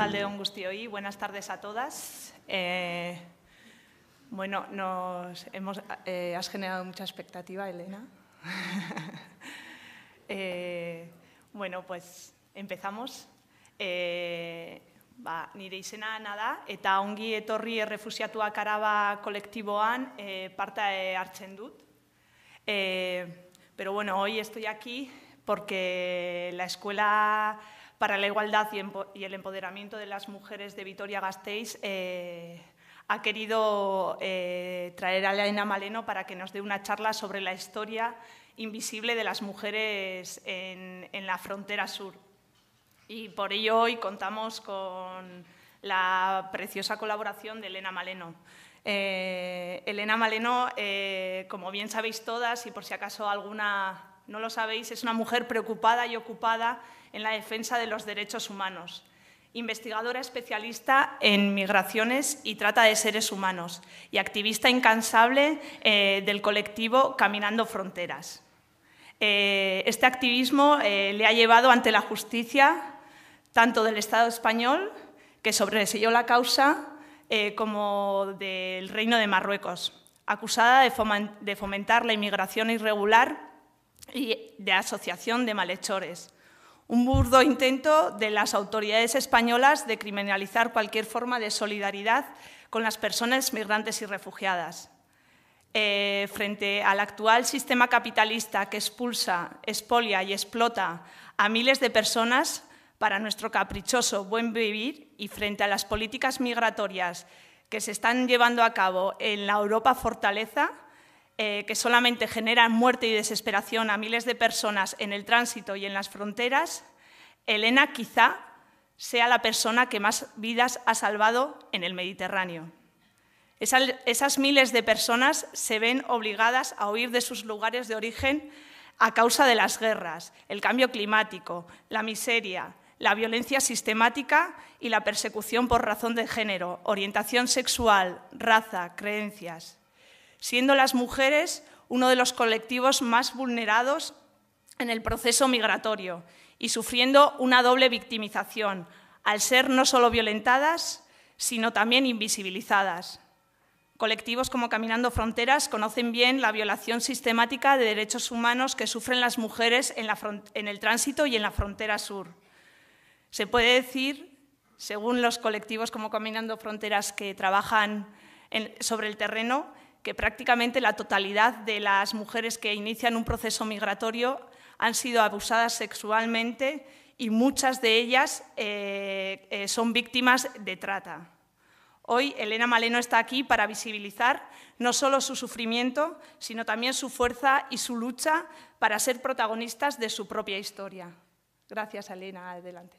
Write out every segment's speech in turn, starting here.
Arratsalde on guzti buenas tardes a todas. Eh, bueno, nos hemos, eh, has generado mucha expectativa, Elena. Eh, bueno, pues empezamos. Eh, ba, nire izena nada, eta ongi etorri errefusiatua araba kolektiboan parta hartzen dut. pero bueno, hoy estoy aquí porque la escuela para la igualdad y el empoderamiento de las mujeres de Vitoria-Gasteiz eh, ha querido eh, traer a Elena Maleno para que nos dé una charla sobre la historia invisible de las mujeres en, la frontera sur. Y por ello hoy contamos con la preciosa colaboración de Elena Maleno. Eh, Elena Maleno, como bien sabéis todas, y por si acaso alguna no lo sabéis, es una mujer preocupada y ocupada en la defensa de los derechos humanos, investigadora especialista en migraciones y trata de seres humanos y activista incansable eh, del colectivo Caminando Fronteras. Eh, este activismo eh, le ha llevado ante la justicia tanto del Estado español, que sobreseyó la causa, como del Reino de Marruecos, acusada de fomentar la inmigración irregular y de asociación de malhechores un burdo intento de las autoridades españolas de criminalizar cualquier forma de solidaridad con las personas migrantes y refugiadas. Eh, frente al actual sistema capitalista que expulsa, expolia y explota a miles de personas para nuestro caprichoso buen vivir y frente a las políticas migratorias que se están llevando a cabo en la Europa fortaleza, eh, que solamente generan muerte y desesperación a miles de personas en el tránsito y en las fronteras, Elena quizá sea la persona que más vidas ha salvado en el Mediterráneo. esas miles de personas se ven obligadas a huir de sus lugares de origen a causa de las guerras, el cambio climático, la miseria, la violencia sistemática y la persecución por razón de género, orientación sexual, raza, creencias siendo las mujeres uno de los colectivos más vulnerados en el proceso migratorio y sufriendo una doble victimización, al ser no solo violentadas, sino también invisibilizadas. Colectivos como Caminando Fronteras conocen bien la violación sistemática de derechos humanos que sufren las mujeres en, el tránsito y en la frontera sur. Se puede decir, según los colectivos como Caminando Fronteras que trabajan sobre el terreno, que prácticamente la totalidad de las mujeres que inician un proceso migratorio han sido abusadas sexualmente y muchas de ellas eh, eh, son víctimas de trata. Hoy Elena Maleno está aquí para visibilizar no solo su sufrimiento, sino también su fuerza y su lucha para ser protagonistas de su propia historia. Gracias, Elena. Adelante.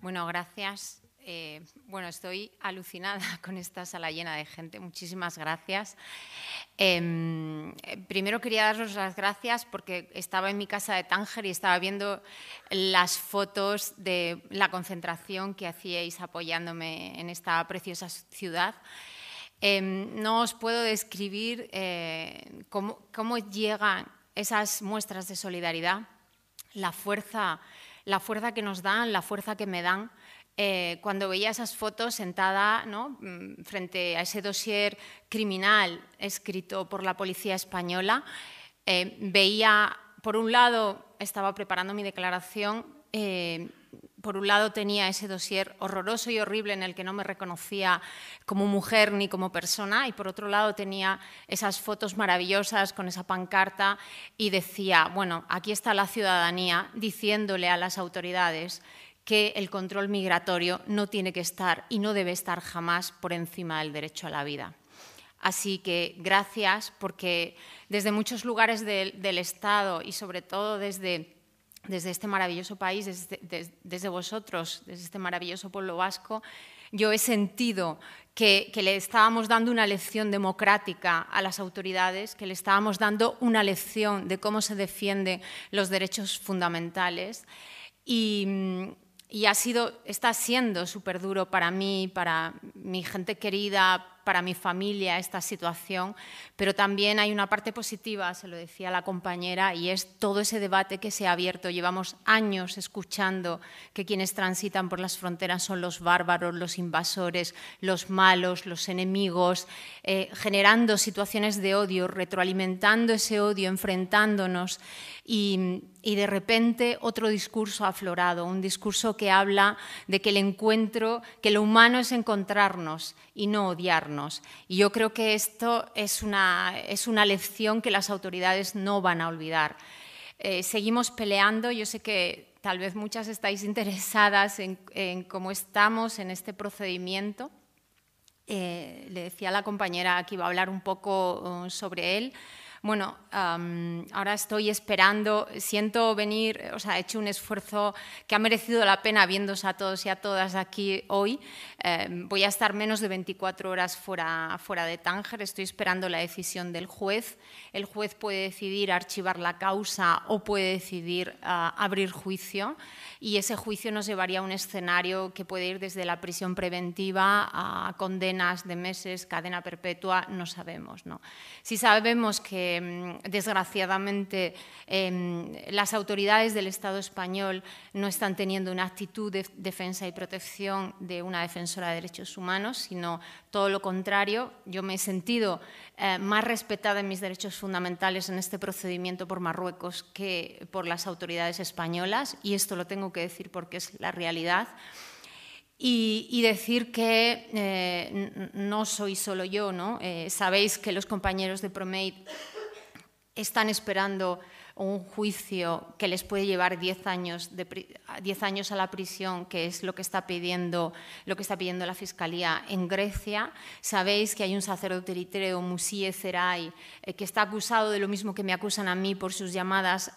Bueno, gracias. Eh, bueno, estoy alucinada con esta sala llena de gente. Muchísimas gracias. Em, primero quería daros las gracias porque estaba en mi casa de Tánger y estaba viendo las fotos de la concentración que hacíais apoyándome en esta preciosa ciudad. Em, no os puedo describir eh, cómo, cómo llegan esas muestras de solidaridad, la fuerza, la fuerza que nos dan, la fuerza que me dan. Eh, cuando veía esas fotos sentada mm, frente a ese dossier criminal escrito por la policía española, eh, veía, por un lado, estaba preparando mi declaración, eh, por un lado tenía ese dossier horroroso y horrible en el que no me reconocía como mujer ni como persona, y por otro lado tenía esas fotos maravillosas con esa pancarta y decía, bueno, aquí está la ciudadanía diciéndole a las autoridades que el control migratorio no tiene que estar y no debe estar jamás por encima del derecho a la vida. Así que gracias porque desde muchos lugares del, Estado y sobre todo desde, desde este maravilloso país, desde, vosotros, desde este maravilloso pueblo vasco, yo he sentido que, que le estábamos dando una lección democrática a las autoridades, que le estábamos dando una lección de cómo se defienden los derechos fundamentales. Y, mm, y ha sido, está siendo súper duro para mí, para mi gente querida, para mi familia esta situación, pero también hay una parte positiva, se lo decía la compañera, y es todo ese debate que se ha abierto. Llevamos años escuchando que quienes transitan por las fronteras son los bárbaros, los invasores, los malos, los enemigos, eh, generando situaciones de odio, retroalimentando ese odio, enfrentándonos. Y, y, de repente otro discurso ha aflorado, un discurso que habla de que el encuentro, que lo humano es encontrarnos y no odiarnos y yo creo que esto es una, es una lección que las autoridades no van a olvidar. Eh, seguimos peleando, yo sé que tal vez muchas estáis interesadas en, cómo estamos en este procedimiento. Eh, le decía a la compañera que iba a hablar un poco eh, sobre él bueno, ahora estoy esperando, siento venir, o sea, he hecho un esfuerzo que ha merecido la pena viéndose a todos y a todas aquí hoy. Em, voy a estar menos de 24 horas fuera, de Tánger, estoy esperando la decisión del juez. El juez puede decidir archivar la causa o puede decidir ah, abrir juicio y ese juicio nos llevaría a un escenario que puede ir desde la prisión preventiva a condenas de meses, cadena perpetua, no sabemos. ¿no? Si sabemos que, mm, desgraciadamente, em, las autoridades del Estado español no están teniendo una actitud de defensa y protección de una defensora de derechos humanos, sino todo lo contrario, yo me he sentido eh, más respetada en mis derechos fundamentales en este procedimiento por Marruecos que por las autoridades españolas, y esto lo tengo que decir porque es la realidad. Y, decir que eh, no soy solo yo, ¿no? Eh, sabéis que los compañeros de promade están esperando un juicio que les puede llevar 10 años, años a la prisión, que es lo que, está pidiendo, lo que está pidiendo la Fiscalía en Grecia. Sabéis que hay un sacerdote eritreo, Musíe Ceray, eh, que está acusado de lo mismo que me acusan a mí por sus llamadas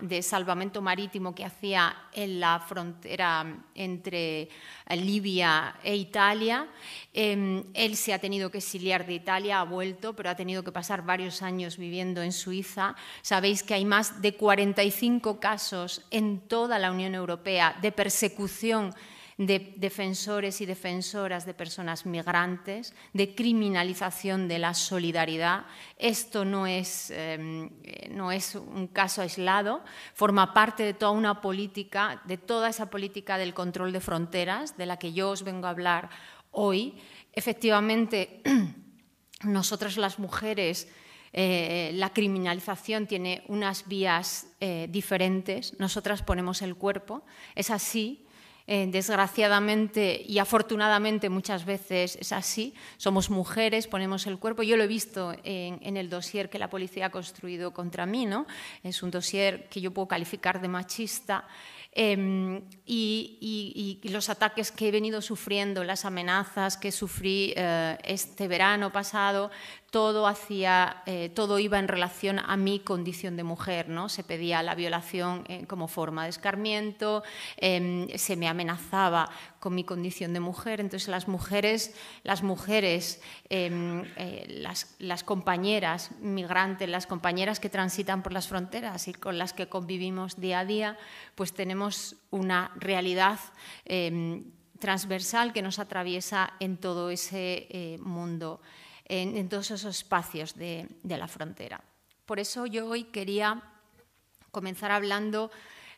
de salvamento marítimo que hacía en la frontera entre eh, Libia e Italia. Em, él se ha tenido que exiliar de Italia, ha vuelto, pero ha tenido que pasar varios años viviendo en Suiza. Sabéis que hay más de 45 casos en toda la Unión Europea de persecución de defensores y defensoras de personas migrantes, de criminalización de la solidaridad. Esto no es, em, no es un caso aislado, forma parte de toda una política, de toda esa política del control de fronteras, de la que yo os vengo a hablar hoy. Efectivamente, nosotras las mujeres... Eh, la criminalización tiene unas vías eh, diferentes, nosotras ponemos el cuerpo, es así, eh, desgraciadamente y afortunadamente muchas veces es así, somos mujeres, ponemos el cuerpo. Yo lo he visto en, el dossier que la policía ha construido contra mí, ¿no? es un dossier que yo puedo calificar de machista. Em, y, los ataques que he venido sufriendo, las amenazas que sufrí eh, este verano pasado, todo, hacía, eh, todo iba en relación a mi condición de mujer, ¿no? Se pedía la violación eh, como forma de escarmiento, em, se me amenazaba con mi condición de mujer. Entonces las mujeres, las mujeres, em, eh, las, compañeras migrantes, las compañeras que transitan por las fronteras y con las que convivimos día a día, pues tenemos una realidad em, transversal que nos atraviesa en todo ese mundo en, todos esos espacios de, la frontera. Por eso yo hoy quería comenzar hablando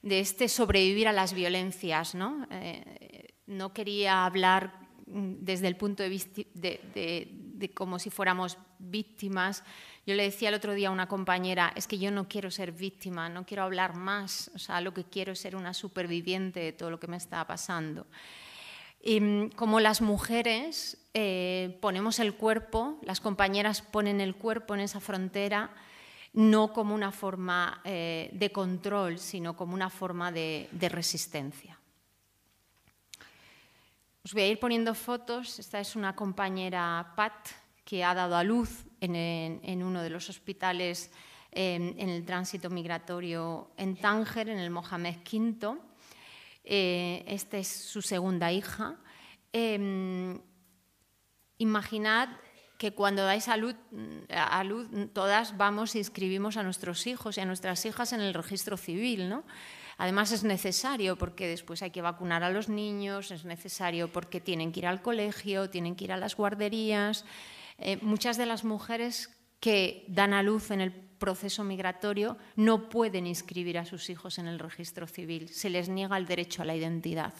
de este sobrevivir a las violencias. No, eh, no quería hablar desde el punto de vista de, de, como si fuéramos víctimas. Yo le decía el otro día a una compañera, es que yo no quiero ser víctima, no quiero hablar más, o sea, lo que quiero es ser una superviviente de todo lo que me está pasando. Mm, como las mujeres eh, ponemos el cuerpo, las compañeras ponen el cuerpo en esa frontera, no como una forma eh, de control, sino como una forma de, resistencia. Os voy a ir poniendo fotos. Esta es una compañera Pat que ha dado a luz en, uno de los hospitales eh, en el tránsito migratorio en Tánger, en el Mohamed V. Eh, esta es su segunda hija. Em, imaginad que cuando dais a luz, a luz, todas vamos y inscribimos a nuestros hijos y a nuestras hijas en el registro civil, ¿no? Además es necesario porque después hay que vacunar a los niños, es necesario porque tienen que ir al colegio, tienen que ir a las guarderías. Eh, muchas de las mujeres que dan a luz en el proceso migratorio no pueden inscribir a sus hijos en el registro civil, se les niega el derecho a la identidad,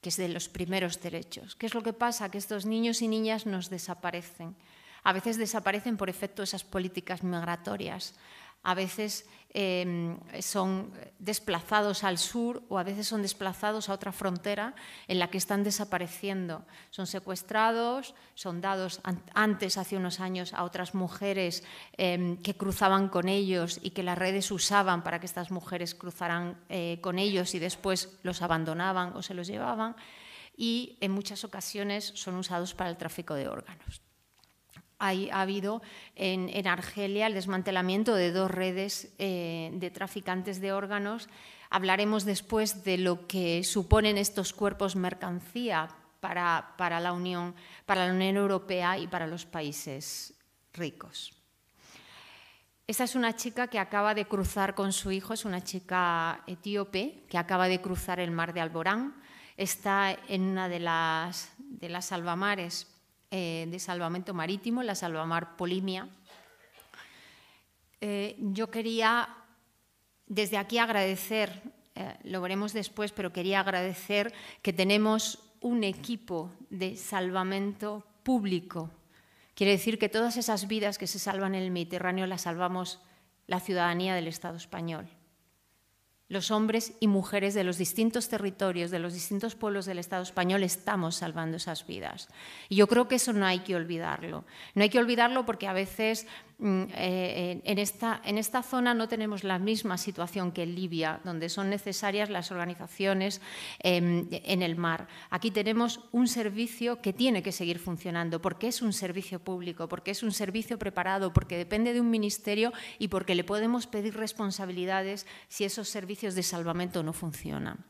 que es de los primeros derechos. ¿Qué es lo que pasa? Que estos niños y niñas nos desaparecen. A veces desaparecen por efecto de esas políticas migratorias, a veces Em, son desplazados al sur o a veces son desplazados a otra frontera en la que están desapareciendo. Son secuestrados, son dados antes, hace unos años, a otras mujeres em, que cruzaban con ellos y que las redes usaban para que estas mujeres cruzaran eh, con ellos y después los abandonaban o se los llevaban. Y en muchas ocasiones son usados para el tráfico de órganos ha habido en, Argelia el desmantelamiento de dos redes eh, de traficantes de órganos. Hablaremos después de lo que suponen estos cuerpos mercancía para, la, Unión, para la Unión Europea y para los países ricos. Esta es una chica que acaba de cruzar con su hijo, es una chica etíope que acaba de cruzar el mar de Alborán, está en una de las, de las eh, de salvamento marítimo, la Salvamar Polimia. Eh, yo quería desde aquí agradecer, eh, lo veremos después, pero quería agradecer que tenemos un equipo de salvamento público. Quiere decir que todas esas vidas que se salvan en el Mediterráneo las salvamos la ciudadanía del Estado español los hombres y mujeres de los distintos territorios, de los distintos pueblos del Estado español, estamos salvando esas vidas. Y yo creo que eso no hay que olvidarlo. No hay que olvidarlo porque a veces Mm. Eh, en, esta, en esta zona no tenemos la misma situación que en Libia, donde son necesarias las organizaciones em, en el mar. Aquí tenemos un servicio que tiene que seguir funcionando, porque es un servicio público, porque es un servicio preparado, porque depende de un ministerio y porque le podemos pedir responsabilidades si esos servicios de salvamento no funcionan.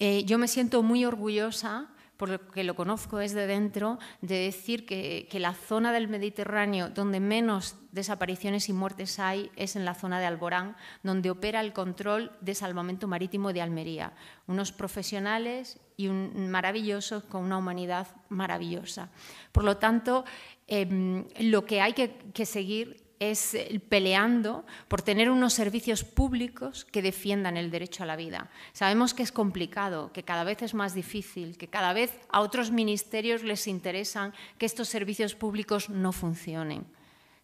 Eh, yo me siento muy orgullosa por lo que lo conozco es de dentro, de decir que, la zona del Mediterráneo donde menos desapariciones y muertes hay es en la zona de Alborán, donde opera el control de salvamento marítimo de Almería. Unos profesionales y un maravillosos con una humanidad maravillosa. Por lo tanto, em, lo que hay que seguir es peleando por tener unos servicios públicos que defiendan el derecho a la vida. Sabemos que es complicado, que cada vez es más difícil, que cada vez a otros ministerios les interesan que estos servicios públicos no funcionen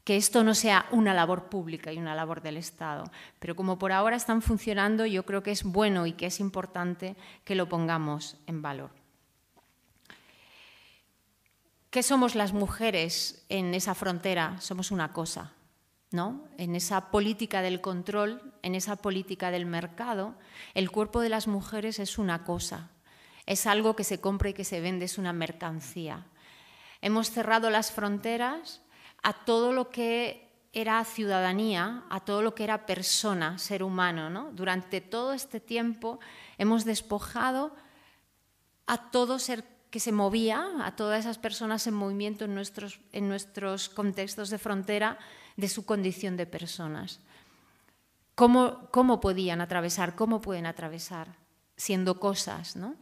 que esto no sea una labor pública y una labor del Estado. Pero como por ahora están funcionando, yo creo que es bueno y que es importante que lo pongamos en valor. ¿Qué somos las mujeres en esa frontera? Somos una cosa, en esa política del control, en esa política del mercado, el cuerpo de las mujeres es una cosa, es algo que se compra y que se vende, es una mercancía. Hemos cerrado las fronteras a todo lo que era ciudadanía, a todo lo que era persona, ser humano. Durante todo este tiempo hemos despojado a todo ser que se movía, a todas esas personas en movimiento en nuestros contextos de frontera, de su condición de personas. ¿Cómo, cómo podían atravesar? ¿Cómo pueden atravesar? Siendo cosas, ¿no?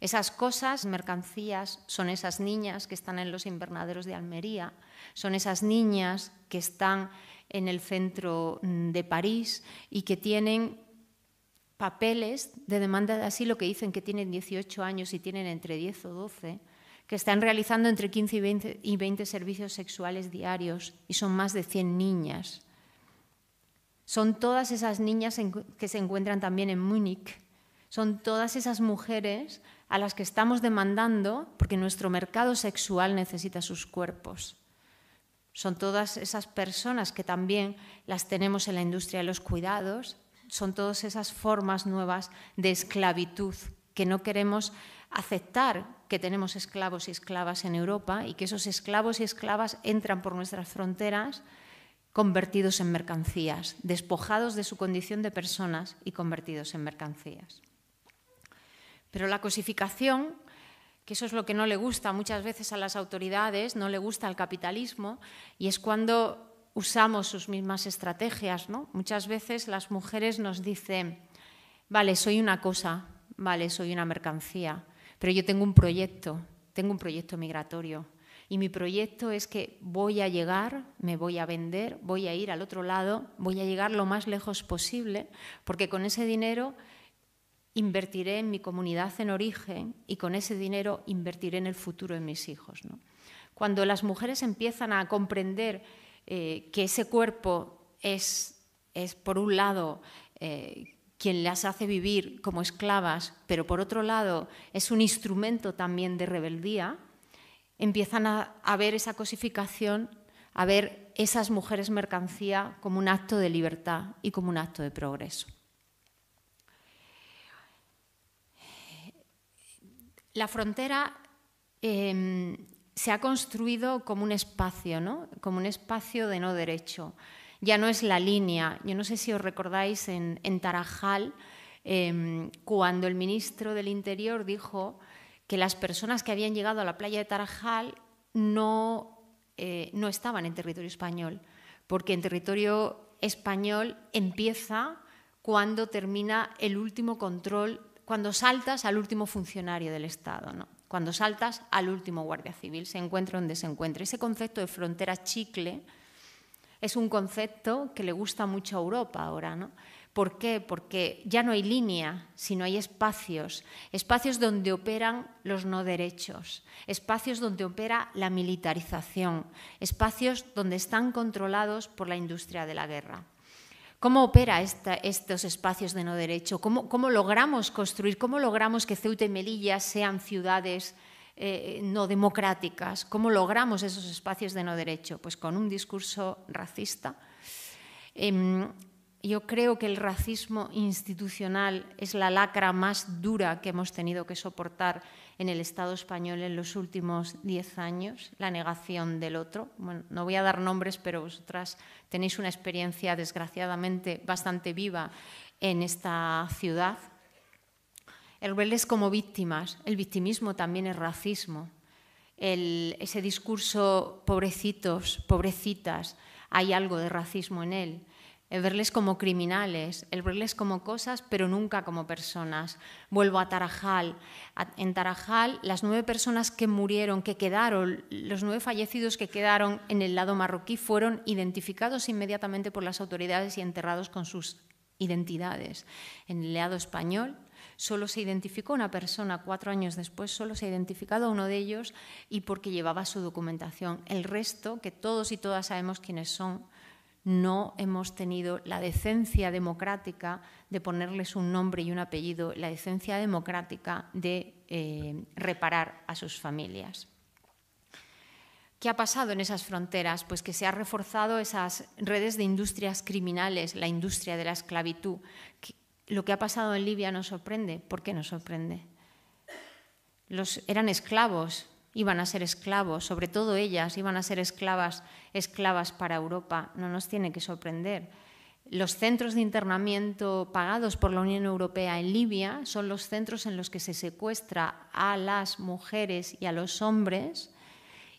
Esas cosas, mercancías, son esas niñas que están en los invernaderos de Almería, son esas niñas que están en el centro mm, de París y que tienen papeles de demanda de asilo que dicen que tienen 18 años y tienen entre 10 o 12, que están realizando entre 15 y 20, servicios sexuales diarios y son más de 100 niñas. Son todas esas niñas que se encuentran también en Múnich. Son todas esas mujeres a las que estamos demandando porque nuestro mercado sexual necesita sus cuerpos. Son todas esas personas que también las tenemos en la industria de los cuidados, son todas esas formas nuevas de esclavitud que no queremos aceptar que tenemos esclavos y esclavas en Europa y que esos esclavos y esclavas entran por nuestras fronteras convertidos en mercancías, despojados de su condición de personas y convertidos en mercancías. Pero la cosificación, que eso es lo que no le gusta muchas veces a las autoridades, no le gusta al capitalismo, y es cuando usamos sus mismas estrategias. Muchas veces las mujeres nos dicen, vale, soy una cosa, vale, soy una mercancía, pero yo tengo un proyecto, tengo un proyecto migratorio. Y mi proyecto es que voy a llegar, me voy a vender, voy a ir al otro lado, voy a llegar lo más lejos posible, porque con ese dinero invertiré en mi comunidad en origen y con ese dinero invertiré en el futuro de mis hijos. Cuando las mujeres empiezan a comprender eh, que ese cuerpo es, es por un lado, eh, quien las hace vivir como esclavas, pero por otro lado es un instrumento también de rebeldía, empiezan a, ver esa cosificación, a ver esas mujeres mercancía como un acto de libertad y como un acto de progreso. La frontera em, se ha construido como un espacio, como un espacio de no derecho ya no es la línea. Yo no sé si os recordáis en, Tarajal, em, cuando el ministro del Interior dijo que las personas que habían llegado a la playa de Tarajal no, eh, no estaban en territorio español, porque en territorio español empieza cuando termina el último control, cuando saltas al último funcionario del Estado, ¿no? cuando saltas al último guardia civil, se encuentra donde se encuentra. Ese concepto de frontera chicle es un concepto que le gusta mucho a Europa ahora, ¿no? ¿Por qué? Porque ya no hay línea, sino hay espacios, espacios donde operan los no derechos, espacios donde opera la militarización, espacios donde están controlados por la industria de la guerra. ¿Cómo opera estos espacios de no derecho? ¿Cómo logramos construir, cómo logramos que Ceuta y Melilla sean ciudades eh, no democráticas. ¿Cómo logramos esos espacios de no derecho? Pues con un discurso racista. Em, yo creo que el racismo institucional es la lacra más dura que hemos tenido que soportar en el Estado español en los últimos diez años, la negación del otro. Bueno, no voy a dar nombres, pero vosotras tenéis una experiencia desgraciadamente bastante viva en esta ciudad el verles como víctimas. El victimismo también es racismo. ese discurso pobrecitos, pobrecitas, hay algo de racismo en él. El verles como criminales, el verles como cosas, pero nunca como personas. Vuelvo a Tarajal. En Tarajal, las nueve personas que murieron, que quedaron, los nueve fallecidos que quedaron en el lado marroquí, fueron identificados inmediatamente por las autoridades y enterrados con sus identidades. En el lado español, Solo se identificó una persona cuatro años después, solo se ha identificado a uno de ellos y porque llevaba su documentación. El resto, que todos y todas sabemos quiénes son, no hemos tenido la decencia democrática de ponerles un nombre y un apellido, la decencia democrática de eh, reparar a sus familias. ¿Qué ha pasado en esas fronteras? Pues que se han reforzado esas redes de industrias criminales, la industria de la esclavitud, que, lo que ha pasado en Libia nos sorprende. ¿Por qué nos sorprende? eran esclavos, iban a ser esclavos, sobre todo ellas iban a ser esclavas, esclavas para Europa. No nos tiene que sorprender. Los centros de internamiento pagados por la Unión Europea en Libia son los centros en los que se secuestra a las mujeres y a los hombres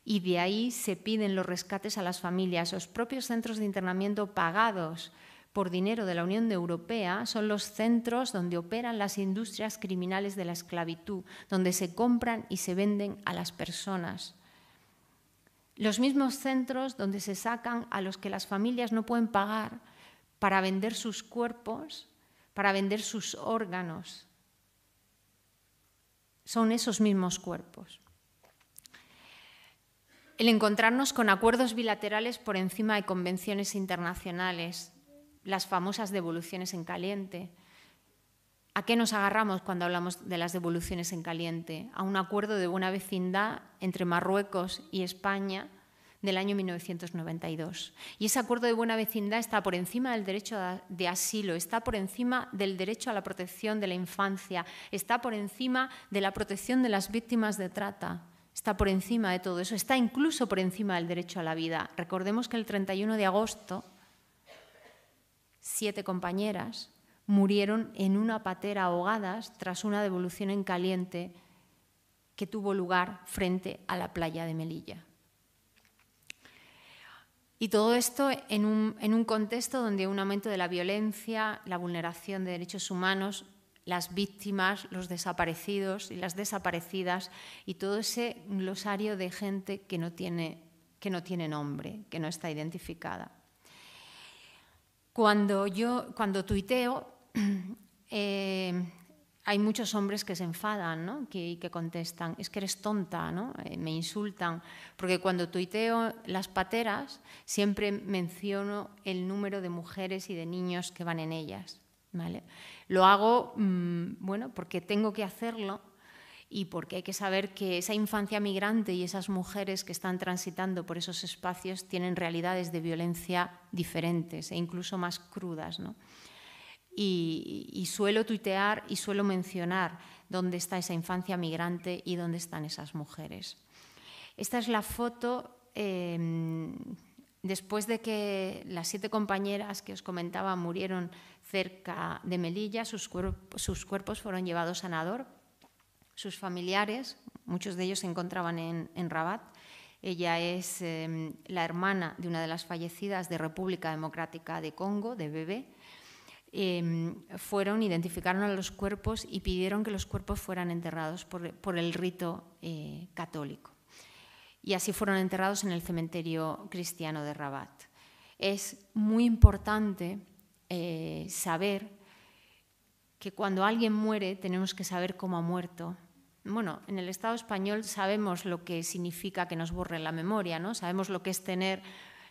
y de ahí se piden los rescates a las familias. Los propios centros de internamiento pagados por dinero de la Unión Europea son los centros donde operan las industrias criminales de la esclavitud, donde se compran y se venden a las personas. Los mismos centros donde se sacan a los que las familias no pueden pagar para vender sus cuerpos, para vender sus órganos. Son esos mismos cuerpos el encontrarnos con acuerdos bilaterales por encima de convenciones internacionales, las famosas devoluciones en caliente. ¿A qué nos agarramos cuando hablamos de las devoluciones en caliente? A un acuerdo de buena vecindad entre Marruecos y España del año 1992. Y ese acuerdo de buena vecindad está por encima del derecho de asilo, está por encima del derecho a la protección de la infancia, está por encima de la protección de las víctimas de trata, está por encima de todo eso, está incluso por encima del derecho a la vida. Recordemos que el 31 de agosto siete compañeras murieron en una patera ahogadas tras una devolución en caliente que tuvo lugar frente a la playa de Melilla. Y todo esto en un, contexto donde hay un aumento de la violencia, la vulneración de derechos humanos, las víctimas, los desaparecidos y las desaparecidas y todo ese glosario de gente que no tiene, que no tiene nombre, que no está identificada. Cuando yo cuando tuiteo, eh, hay muchos hombres que se enfadan, ¿no? que, contestan, es que eres tonta, eh, me insultan, porque cuando tuiteo las pateras siempre menciono el número de mujeres y de niños que van en ellas. ¿vale? Lo hago, mm, bueno, porque tengo que hacerlo y porque hay que saber que esa infancia migrante y esas mujeres que están transitando por esos espacios tienen realidades de violencia diferentes e incluso más crudas. Y, suelo tuitear y suelo mencionar dónde está esa infancia migrante y dónde están esas mujeres. Esta es la foto em, después de que las siete compañeras que os comentaba murieron cerca de Melilla, sus, sus cuerpos fueron llevados a Nador sus familiares, muchos de ellos se encontraban en, Rabat. Ella es eh, la hermana de una de las fallecidas de República Democrática de Congo, de Bebé. Em, fueron, identificaron a los cuerpos y pidieron que los cuerpos fueran enterrados por, el rito eh, católico. Y así fueron enterrados en el cementerio cristiano de Rabat. Es muy importante eh, saber que cuando alguien muere tenemos que saber cómo ha muerto bueno, en el Estado español sabemos lo que significa que nos borren la memoria, ¿no? Sabemos lo que es tener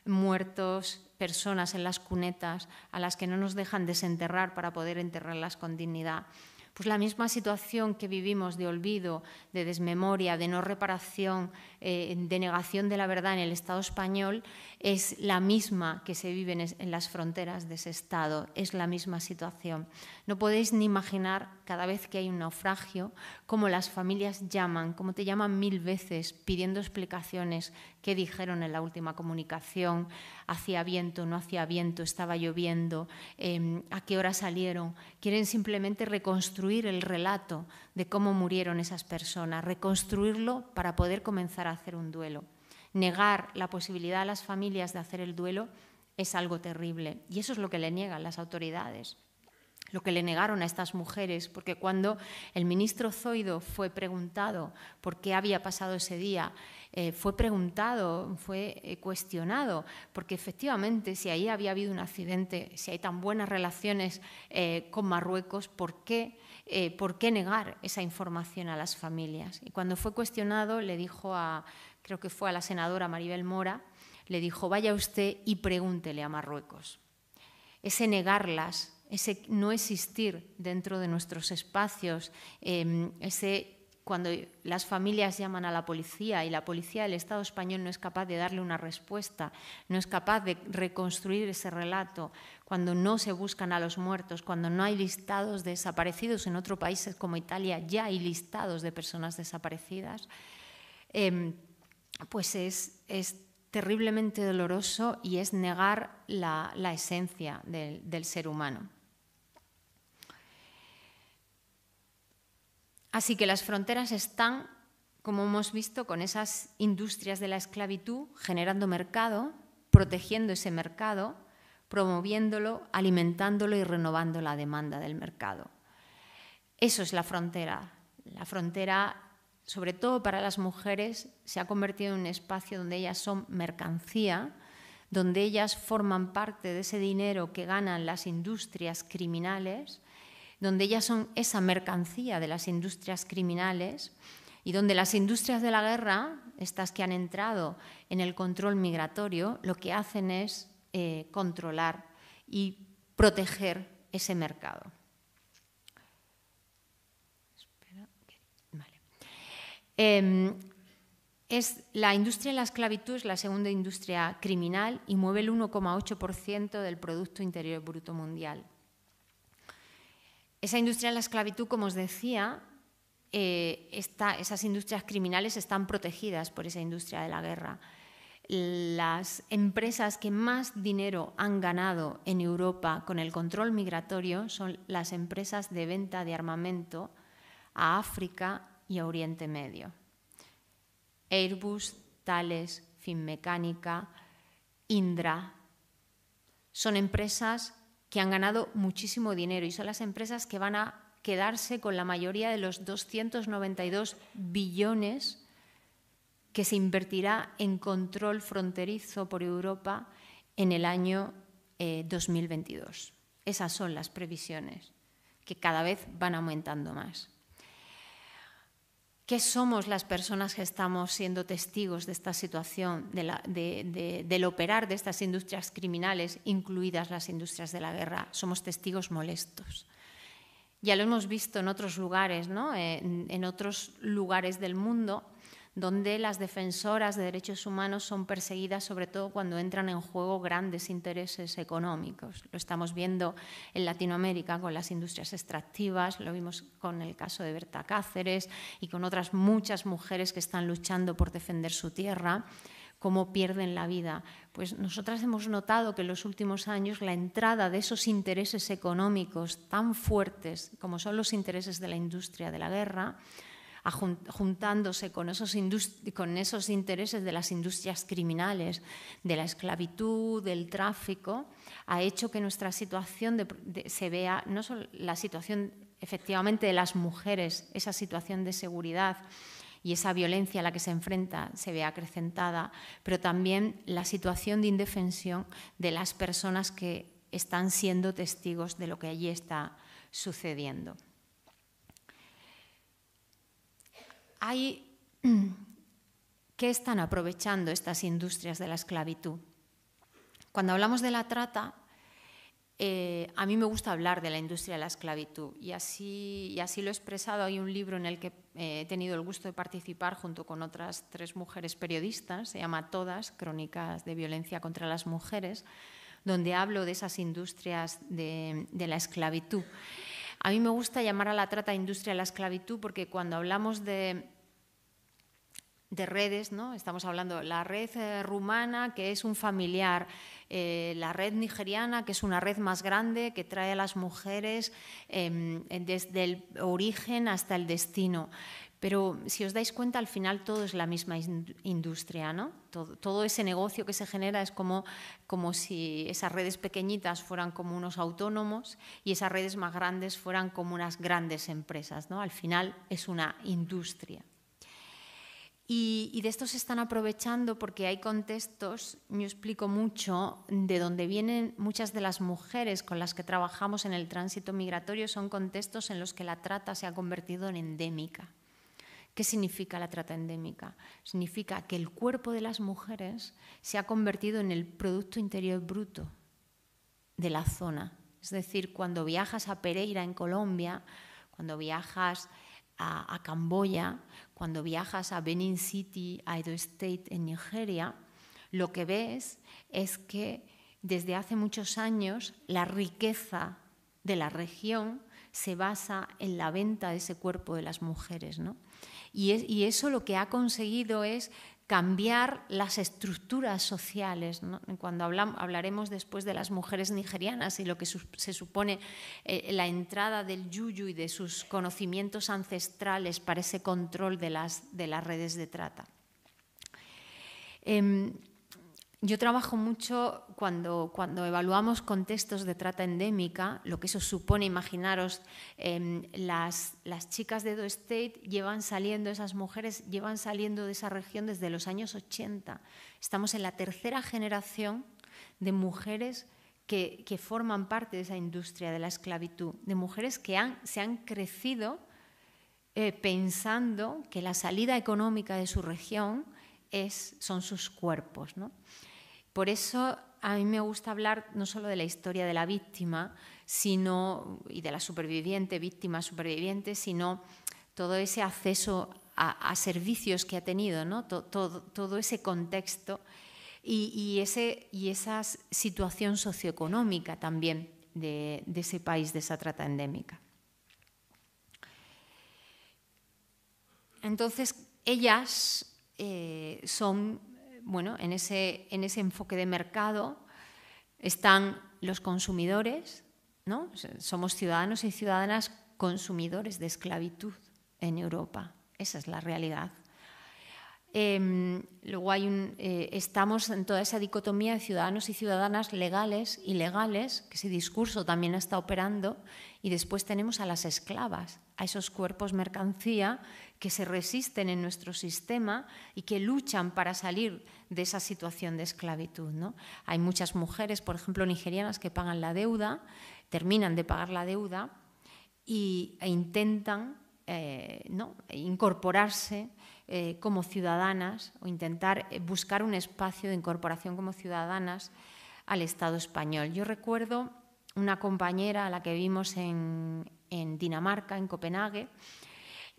muertos, personas en las cunetas a las que no nos dejan desenterrar para poder enterrarlas con dignidad. Pues la misma situación que vivimos de olvido, de desmemoria, de no reparación, eh, de negación de la verdad en el Estado español, es la misma que se vive en, en las fronteras de ese Estado, es la misma situación. No podéis ni imaginar cada vez que hay un naufragio, como las familias llaman, como te llaman mil veces pidiendo explicaciones, qué dijeron en la última comunicación, hacía viento, no hacía viento, estaba lloviendo, em, a qué hora salieron. Quieren simplemente reconstruir el relato de cómo murieron esas personas, reconstruirlo para poder comenzar a hacer un duelo. Negar la posibilidad a las familias de hacer el duelo es algo terrible. Y eso es lo que le niegan las autoridades lo que le negaron a estas mujeres, porque cuando el ministro Zoido fue preguntado por qué había pasado ese día, eh, fue preguntado, fue eh, cuestionado, porque efectivamente si ahí había habido un accidente, si hay tan buenas relaciones eh, con Marruecos, ¿por qué, ¿por qué negar esa información a las familias? Y cuando fue cuestionado le dijo a, creo que fue a la senadora Maribel Mora, le dijo, vaya usted y pregúntele a Marruecos. Ese negarlas ese no existir dentro de nuestros espacios, em, cuando las familias llaman a la policía y la policía del Estado español no es capaz de darle una respuesta, no es capaz de reconstruir ese relato, cuando no se buscan a los muertos, cuando no hay listados de desaparecidos, en otros países como Italia ya hay listados de personas desaparecidas, em, pues es, terriblemente doloroso y es negar la, esencia del ser humano. Así que las fronteras están, como hemos visto, con esas industrias de la esclavitud, generando mercado, protegiendo ese mercado, promoviéndolo, alimentándolo y renovando la demanda del mercado. Eso es la frontera. La frontera, sobre todo para las mujeres, se ha convertido en un espacio donde ellas son mercancía, donde ellas forman parte de ese dinero que ganan las industrias criminales donde ellas son esa mercancía de las industrias criminales y donde las industrias de la guerra, estas que han entrado en el control migratorio, lo que hacen es eh, controlar y proteger ese mercado. Em, es la industria de la esclavitud es la segunda industria criminal y mueve el 1,8% del Producto Interior Bruto Mundial. Esa industria de la esclavitud, como os decía, eh, esas industrias criminales están protegidas por esa industria de la guerra. Las empresas que más dinero han ganado en Europa con el control migratorio son las empresas de venta de armamento a África y a Oriente Medio. Airbus, Thales, Finmecánica, Indra, son empresas que han ganado muchísimo dinero y son las empresas que van a quedarse con la mayoría de los 292 billones que se invertirá en control fronterizo por Europa en el año 2022. Eh, Esas son las previsiones, que cada vez van aumentando más. ¿Qué somos las personas que estamos siendo testigos de esta situación, del operar de estas industrias criminales, incluidas las industrias de la guerra? Somos testigos molestos. Ya lo hemos visto en otros lugares, ¿no? Eh, en otros lugares del mundo, donde las defensoras de derechos humanos son perseguidas sobre todo cuando entran en juego grandes intereses económicos. Lo estamos viendo en Latinoamérica con las industrias extractivas, lo vimos con el caso de Berta Cáceres y con otras muchas mujeres que están luchando por defender su tierra cómo pierden la vida. Pues nosotras hemos notado que en los últimos años la entrada de esos intereses económicos tan fuertes como son los intereses de la industria de la guerra, juntándose con esos, intereses de las industrias criminales, de la esclavitud, del tráfico, ha hecho que nuestra situación se vea, no solo la situación efectivamente de las mujeres, esa situación de seguridad, y esa violencia a la que se enfrenta se vea acrecentada, pero también la situación de indefensión de las personas que están siendo testigos de lo que allí está sucediendo. hay ¿Qué están aprovechando estas industrias de la esclavitud? Cuando hablamos de la trata, eh, a mí me gusta hablar de la industria de la esclavitud y así, y así lo he expresado. Hay un libro en el que eh, he tenido el gusto de participar junto con otras tres mujeres periodistas, se llama Todas, Crónicas de Violencia contra las Mujeres, donde hablo de esas industrias de la esclavitud. A mí me gusta llamar a la trata industria de la esclavitud porque cuando hablamos de, redes, ¿no? estamos hablando de la red eh, rumana, que es un familiar, eh, la red nigeriana, que es una red más grande, que trae a las mujeres em, desde el origen hasta el destino. Pero si os dais cuenta, al final todo es la misma industria, ¿no? Todo, ese negocio que se genera es como, como, si esas redes pequeñitas fueran como unos autónomos y esas redes más grandes fueran como unas grandes empresas, ¿no? Al final es una industria. Y, y de esto se están aprovechando porque hay contextos, yo explico mucho, de donde vienen muchas de las mujeres con las que trabajamos en el tránsito migratorio, son contextos en los que la trata se ha convertido en endémica ¿Qué significa la trata endémica? Significa que el cuerpo de las mujeres se ha convertido en el Producto Interior Bruto de la zona. Es decir, cuando viajas a Pereira, en Colombia, cuando viajas a, Camboya, cuando viajas a Benin City, a Edo State, en Nigeria, lo que ves es que desde hace muchos años la riqueza de la región se basa en la venta de ese cuerpo de las mujeres, ¿no? Y, eso lo que ha conseguido es cambiar las estructuras sociales. Cuando hablamos, hablaremos después de las mujeres nigerianas y lo que se supone eh, la entrada del yuyu y de sus conocimientos ancestrales para ese control de las, redes de trata. Em, yo trabajo mucho cuando, cuando evaluamos contextos de trata endémica, lo que eso supone, imaginaros, em, las, chicas de Do State llevan saliendo, esas mujeres llevan saliendo de esa región desde los años 80. Estamos en la tercera generación de mujeres que, que, forman parte de esa industria de la esclavitud, de mujeres que se han crecido eh, pensando que la salida económica de su región es, son sus cuerpos. ¿no? Por eso a mí me gusta hablar no solo de la historia de la víctima sino, y de la superviviente, víctima, superviviente, sino todo ese acceso a, servicios que ha tenido, todo, ese contexto y, ese, y esa situación socioeconómica también de, ese país, de esa trata endémica. Entonces, ellas eh, son bueno, en ese, enfoque de mercado están los consumidores, Somos ciudadanos y ciudadanas consumidores de esclavitud en Europa. Esa es la realidad. Em, luego eh, estamos en toda esa dicotomía de ciudadanos y ciudadanas legales y legales, que ese discurso también está operando, y después tenemos a las esclavas, a esos cuerpos mercancía que se resisten en nuestro sistema y que luchan para salir de esa situación de esclavitud. Hay muchas mujeres, por ejemplo, nigerianas, que pagan la deuda, terminan de pagar la deuda e intentan eh, incorporarse eh, como ciudadanas o intentar eh, buscar un espacio de incorporación como ciudadanas al Estado español. Yo recuerdo una compañera a la que vimos en Dinamarca, en Copenhague,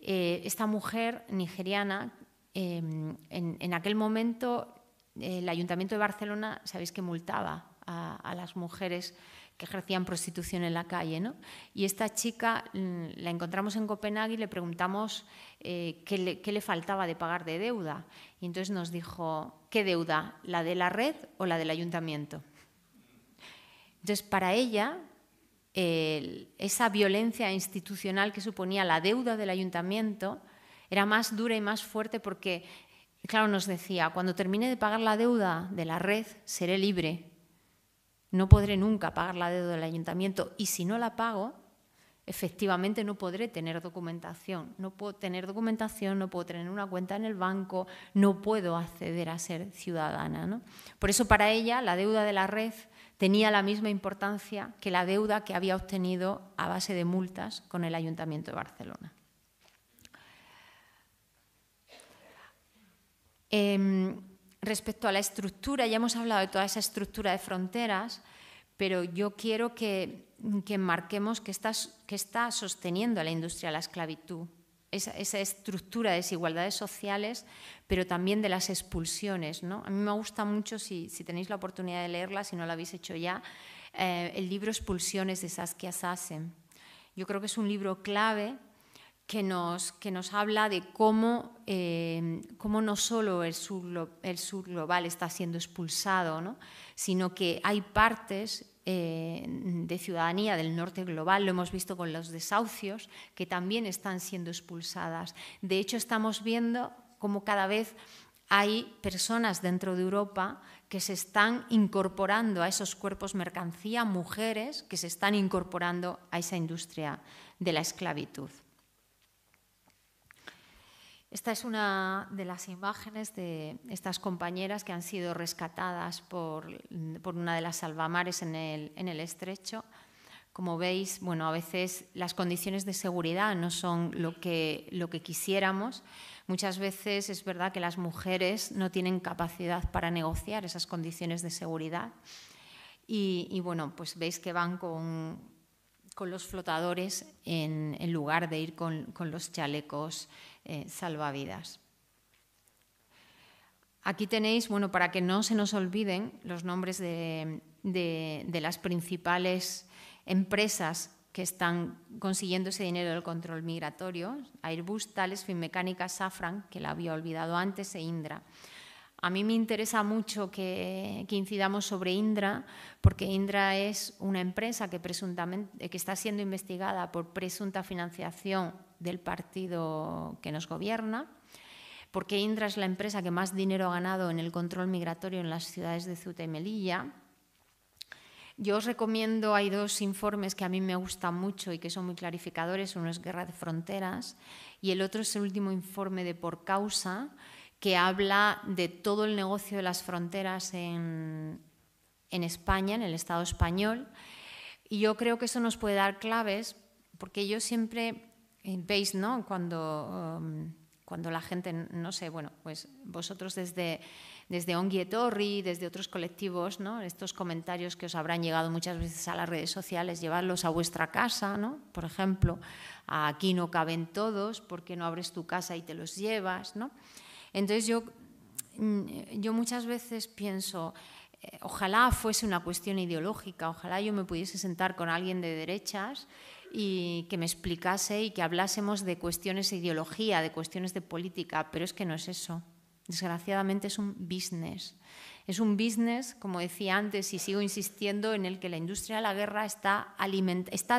eh, esta mujer nigeriana, em, en, aquel momento eh, el Ayuntamiento de Barcelona, sabéis que multaba a, las mujeres que ejercían prostitución en la calle. ¿no? Y esta chica mm, la encontramos en Copenhague y le preguntamos eh, qué, le, faltaba de pagar de deuda. Y entonces nos dijo, ¿qué deuda? ¿La de la red o la del ayuntamiento? Entonces, para ella, esa violencia institucional que suponía la deuda del ayuntamiento era más dura y más fuerte porque, claro, nos decía, cuando termine de pagar la deuda de la red, seré libre. No podré nunca pagar la deuda del ayuntamiento y si no la pago, efectivamente no podré tener documentación. No puedo tener documentación, no puedo tener una cuenta en el banco, no puedo acceder a ser ciudadana. Por eso para ella la deuda de la red tenía la misma importancia que la deuda que había obtenido a base de multas con el Ayuntamiento de Barcelona. Em, respecto a la estructura, ya hemos hablado de toda esa estructura de fronteras, pero yo quiero que, que marquemos que está, que está sosteniendo a la industria la esclavitud esa, estructura de desigualdades sociales, pero también de las expulsiones. ¿no? A mí me gusta mucho, si, tenéis la oportunidad de leerla, si no la habéis hecho ya, eh, el libro Expulsiones de Saskia Sassen. Yo creo que es un libro clave que nos, que nos habla de cómo, eh, no solo el sur, el sur global está siendo expulsado, sino que hay partes eh, de ciudadanía del norte global, lo hemos visto con los desahucios, que también están siendo expulsadas. De hecho, estamos viendo cómo cada vez hay personas dentro de Europa que se están incorporando a esos cuerpos mercancía, mujeres que se están incorporando a esa industria de la esclavitud. Esta es una de las imágenes de estas compañeras que han sido rescatadas por, por una de las salvamares en el, en el, estrecho. Como veis, bueno, a veces las condiciones de seguridad no son lo que, lo que quisiéramos. Muchas veces es verdad que las mujeres no tienen capacidad para negociar esas condiciones de seguridad. Y, y bueno, pues veis que van con con los flotadores en, lugar de ir con, los chalecos eh, salvavidas. Aquí tenéis, bueno, para que no se nos olviden los nombres de, de las principales empresas que están consiguiendo ese dinero del control migratorio, Airbus, Thales, Finmecánica, Safran, que la había olvidado antes, e Indra. A mí me interesa mucho que, incidamos sobre Indra, porque Indra es una empresa que, presuntamente, que está siendo investigada por presunta financiación del partido que nos gobierna, porque Indra es la empresa que más dinero ha ganado en el control migratorio en las ciudades de Ceuta y Melilla. Yo os recomiendo, hay dos informes que a mí me gustan mucho y que son muy clarificadores, uno es Guerra de Fronteras y el otro es el último informe de Por Causa, que habla de todo el negocio de las fronteras en, España, en el Estado español. Y yo creo que eso nos puede dar claves, porque yo siempre, eh, veis, ¿no? Cuando, um, cuando la gente, no sé, bueno, pues vosotros desde, desde desde otros colectivos, ¿no? Estos comentarios que os habrán llegado muchas veces a las redes sociales, llevarlos a vuestra casa, ¿no? Por ejemplo, aquí no caben todos, ¿por qué no abres tu casa y te los llevas, ¿no? Entonces mm, yo, muchas veces pienso, eh, ojalá fuese una cuestión ideológica, ojalá yo me pudiese sentar con alguien de derechas y que me explicase y que hablásemos de cuestiones de ideología, de cuestiones de política, pero es que no es eso. Desgraciadamente es un business. Es un business, como decía antes y sigo insistiendo, en el que la industria de la guerra está,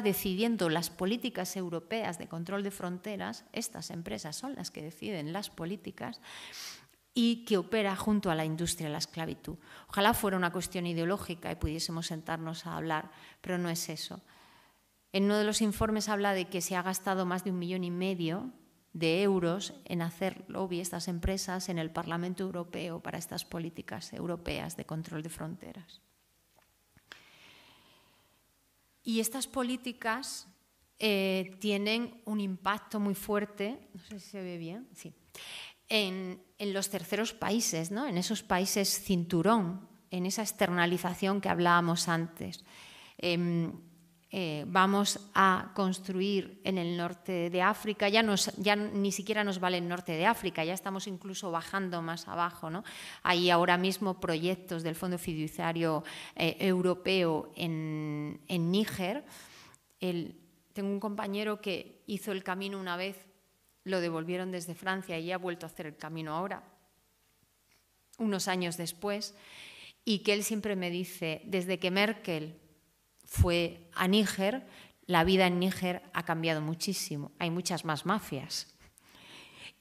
decidiendo las políticas europeas de control de fronteras. Estas empresas son las que deciden las políticas y que opera junto a la industria de la esclavitud. Ojalá fuera una cuestión ideológica y pudiésemos sentarnos a hablar, pero no es eso. En uno de los informes habla de que se ha gastado más de un millón y medio de euros en hacer lobby estas empresas en el Parlamento Europeo para estas políticas europeas de control de fronteras. Y estas políticas eh, tienen un impacto muy fuerte, no sé si se ve bien, en, los terceros países, en esos países cinturón, en esa externalización que hablábamos antes. Em, eh, vamos a construir en el norte de África, ya, nos, ya ni siquiera nos vale el norte de África, ya estamos incluso bajando más abajo. ¿no? Hay ahora mismo proyectos del Fondo Fiduciario eh, Europeo en, en Níger. tengo un compañero que hizo el camino una vez, lo devolvieron desde Francia y ha vuelto a hacer el camino ahora, unos años después, y que él siempre me dice, desde que Merkel fue a Níger, la vida en Níger ha cambiado muchísimo. Hay muchas más mafias.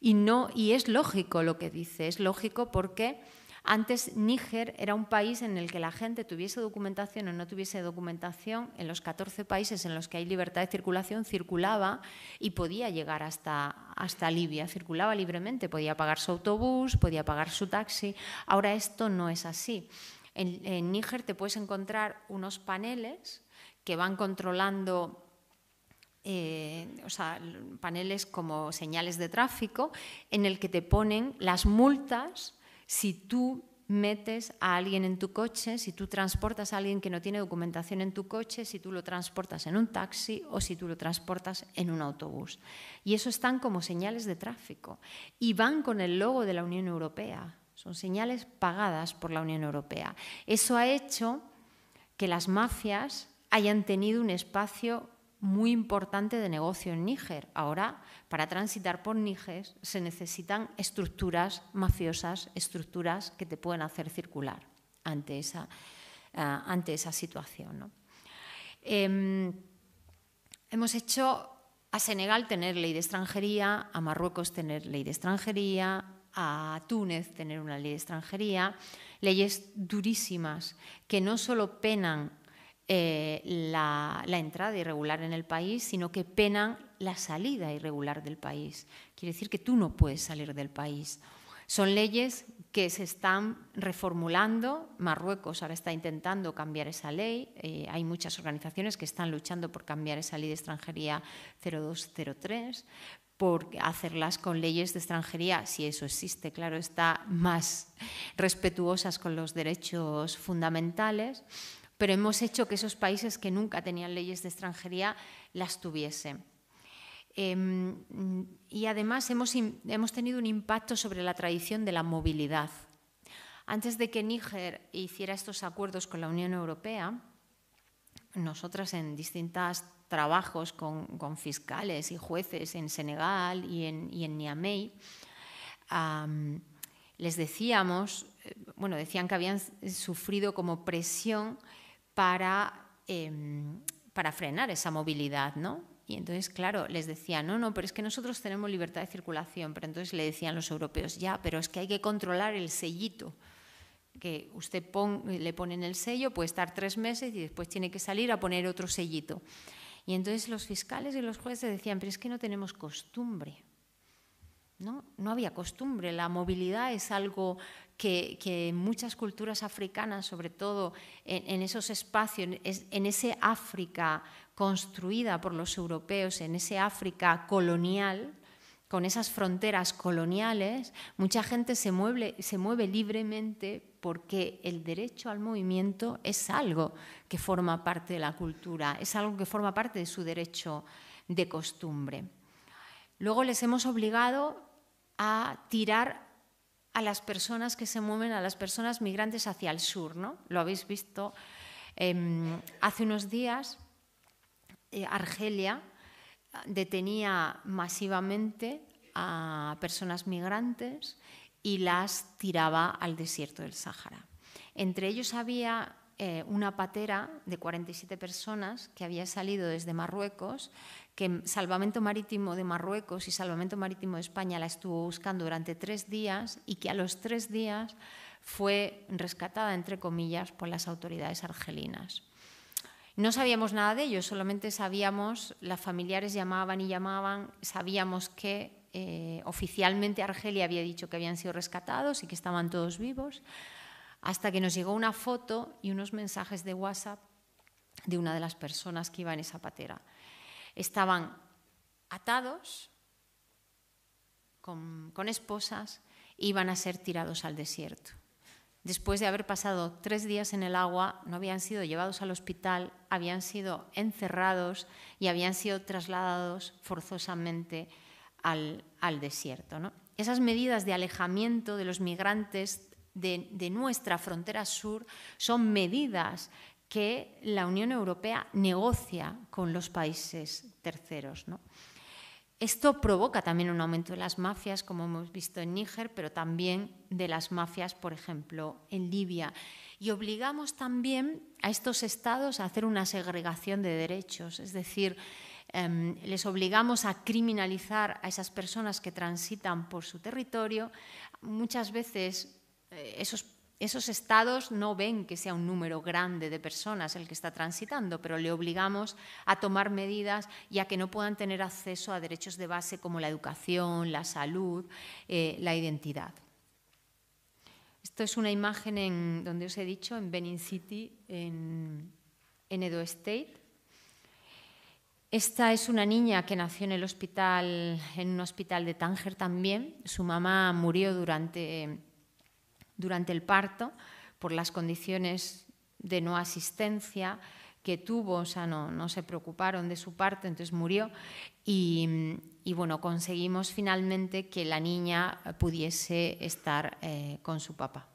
Y, no, y es lógico lo que dice, es lógico porque antes Níger era un país en el que la gente tuviese documentación o no tuviese documentación, en los 14 países en los que hay libertad de circulación circulaba y podía llegar hasta, hasta Libia, circulaba libremente, podía pagar su autobús, podía pagar su taxi. Ahora esto no es así. En, Níger te puedes encontrar unos paneles que van controlando eh, o sea, paneles como señales de tráfico, en el que te ponen las multas si tú metes a alguien en tu coche, si tú transportas a alguien que no tiene documentación en tu coche, si tú lo transportas en un taxi o si tú lo transportas en un autobús. Y eso están como señales de tráfico. Y van con el logo de la Unión Europea. Son señales pagadas por la Unión Europea. Eso ha hecho que las mafias hayan tenido un espacio muy importante de negocio en Níger. Ahora, para transitar por Níger, se necesitan estructuras mafiosas, estructuras que te pueden hacer circular ante esa, eh, ante esa situación. Em, hemos hecho a Senegal tener ley de extranjería, a Marruecos tener ley de extranjería, a Túnez tener una ley de extranjería, leyes durísimas que no solo penan eh, la, entrada irregular en el país, sino que penan la salida irregular del país. Quiere decir que tú no puedes salir del país. Son leyes que se están reformulando. Marruecos ahora está intentando cambiar esa ley. Eh, hay muchas organizaciones que están luchando por cambiar esa ley de extranjería 0203, por hacerlas con leyes de extranjería, si eso existe, claro, está más respetuosas con los derechos fundamentales, pero hemos hecho que esos países que nunca tenían leyes de extranjería las tuviesen. Em, y además hemos, hemos tenido un impacto sobre la tradición de la movilidad. Antes de que Níger hiciera estos acuerdos con la Unión Europea, nosotras en distintas trabajos con, fiscales y jueces en Senegal y en, Niamey, les decíamos, eh, bueno, decían que habían sufrido como presión para, em, para frenar esa movilidad, ¿no? Y entonces, claro, les decían, no, no, pero es que nosotros tenemos libertad de circulación, pero entonces le decían los europeos, ya, pero es que hay que controlar el sellito, que usted le le en el sello, puede estar tres meses y después tiene que salir a poner otro sellito. Y entonces los fiscales y los jueces decían, pero es que no tenemos costumbre. ¿No? no había costumbre. La movilidad es algo que, que muchas culturas africanas, sobre todo en, esos espacios, en, en ese África construida por los europeos, en ese África colonial, con esas fronteras coloniales, mucha gente se mueve, libremente porque el derecho al movimiento es algo que forma parte de la cultura, es algo que forma parte de su derecho de costumbre. Luego les hemos obligado a tirar a las personas que se mueven, a las personas migrantes hacia el sur, ¿no? Lo habéis visto em, hace unos días, eh, Argelia detenía masivamente a personas migrantes y las tiraba al desierto del Sáhara. Entre ellos había eh, una patera de 47 personas que había salido desde Marruecos, que Salvamento Marítimo de Marruecos y Salvamento Marítimo de España la estuvo buscando durante tres días y que a los tres días fue rescatada, entre comillas, por las autoridades argelinas. No sabíamos nada de ellos, solamente sabíamos, las familiares llamaban y llamaban, sabíamos que eh, oficialmente Argelia había dicho que habían sido rescatados y que estaban todos vivos, hasta que nos llegó una foto y unos mensajes de WhatsApp de una de las personas que iba en esa patera. Estaban atados con, con esposas, e iban a ser tirados al desierto después de haber pasado tres días en el agua, no habían sido llevados al hospital, habían sido encerrados y habían sido trasladados forzosamente al, desierto. Esas medidas de alejamiento de los migrantes de, nuestra frontera sur son medidas que la Unión Europea negocia con los países terceros. Esto provoca también un aumento de las mafias, como hemos visto en Níger, pero también de las mafias, por ejemplo, en Libia. Y obligamos también a estos estados a hacer una segregación de derechos, es decir, em, les obligamos a criminalizar a esas personas que transitan por su territorio. Muchas veces eh, esos esos estados no ven que sea un número grande de personas el que está transitando, pero le obligamos a tomar medidas y a que no puedan tener acceso a derechos de base como la educación, la salud, eh, la identidad. Esto es una imagen en, donde os he dicho, en Benin City, en, Edo State. Esta es una niña que nació en el hospital, en un hospital de Tánger también. Su mamá murió durante durante el parto por las condiciones de no asistencia que tuvo, o sea, no, se preocuparon de su parto, entonces murió y, bueno, conseguimos finalmente que la niña pudiese estar eh, con su papá.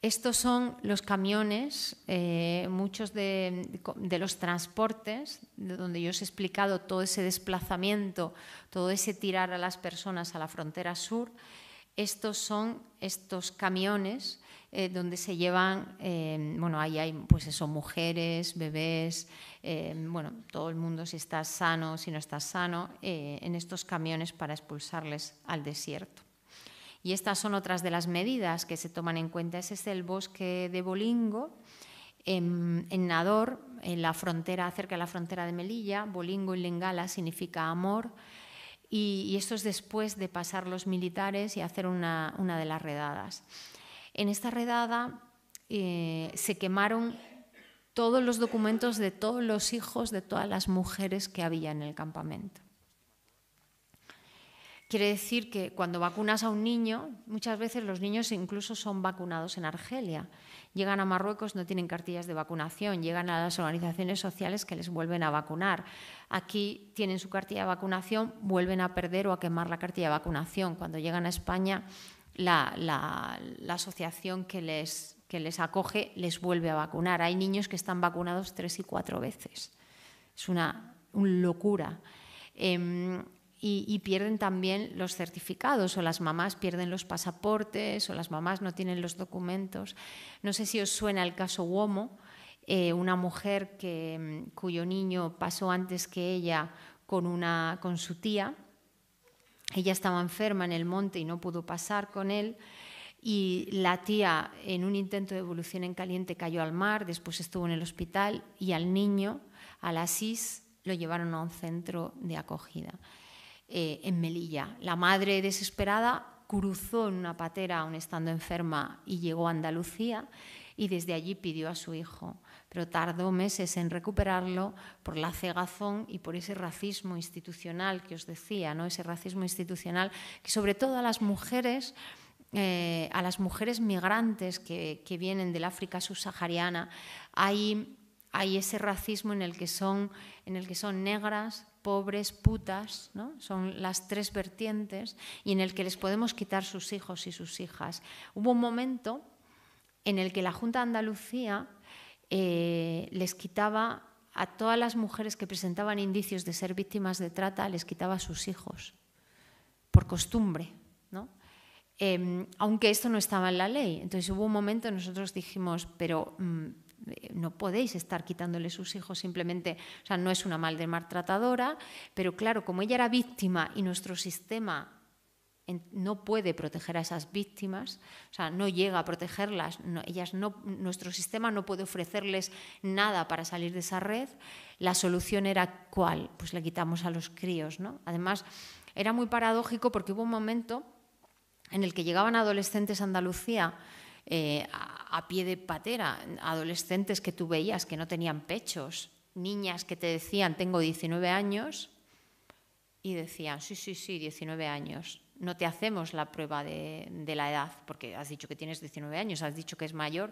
Estos son los camiones, eh, muchos de, los transportes, donde yo os he explicado todo ese desplazamiento, todo ese tirar a las personas a la frontera sur. Estos son estos camiones eh, donde se llevan, eh, bueno, ahí hay pues eso, mujeres, bebés, bueno, todo el mundo si está sano, si no está sano, en estos camiones para expulsarles al desierto. Y estas son otras de las medidas que se toman en cuenta. Ese es este, el bosque de Bolingo, em, en, Nador, en la frontera, cerca de la frontera de Melilla. Bolingo y Lengala significa amor. Y, esto es después de pasar los militares y hacer una, de las redadas. En esta redada eh, se quemaron todos los documentos de todos los hijos de todas las mujeres que había en el campamento. Quiere decir que cuando vacunas a un niño, muchas veces los niños incluso son vacunados en Argelia. Llegan a Marruecos, no tienen cartillas de vacunación, llegan a las organizaciones sociales que les vuelven a vacunar. Aquí tienen su cartilla de vacunación, vuelven a perder o a quemar la cartilla de vacunación. Cuando llegan a España, la, asociación que les, acoge les vuelve a vacunar. Hay niños que están vacunados tres y cuatro veces. Es una, locura. Em, y, pierden también los certificados o las mamás pierden los pasaportes o las mamás no tienen los documentos. No sé si os suena el caso Uomo, eh, una mujer mm, cuyo niño pasó antes que ella con, con su tía. Ella estaba enferma en el monte y no pudo pasar con él. Y la tía, en un intento de evolución en caliente, cayó al mar, después estuvo en el hospital y al niño, al Asís, lo llevaron a un centro de acogida. Eh, en Melilla. La madre desesperada cruzó en una patera aún estando enferma y llegó a Andalucía y desde allí pidió a su hijo, pero tardó meses en recuperarlo por la cegazón y por ese racismo institucional que os decía, ¿no? ese racismo institucional que sobre todo a las mujeres... Eh, a las mujeres migrantes que, vienen del África subsahariana, hay, ese racismo en el que son, en el que son negras, pobres, putas, ¿no? son las tres vertientes, y en el que les podemos quitar sus hijos y sus hijas. Hubo un momento en el que la Junta de Andalucía eh, les quitaba a todas las mujeres que presentaban indicios de ser víctimas de trata, les quitaba a sus hijos, por costumbre. Em, aunque esto no estaba en la ley. Entonces hubo un momento, nosotros dijimos, pero... Mm, eh, no podéis estar quitándole sus hijos simplemente, o sea, no es una mal de maltratadora, pero claro, como ella era víctima y nuestro sistema no puede proteger a esas víctimas, o sea, no llega a protegerlas, ellas nuestro sistema no puede ofrecerles nada para salir de esa red, la solución era cuál, pues le quitamos a los críos, ¿no? Además, era muy paradójico porque hubo un momento en el que llegaban adolescentes a Andalucía eh, a, pie de patera, adolescentes que tú veías que no tenían pechos, niñas que te decían, tengo 19 años, y decían, sí, sí, sí, 19 años. No te hacemos la prueba de, de, la edad, porque has dicho que tienes 19 años, has dicho que es mayor,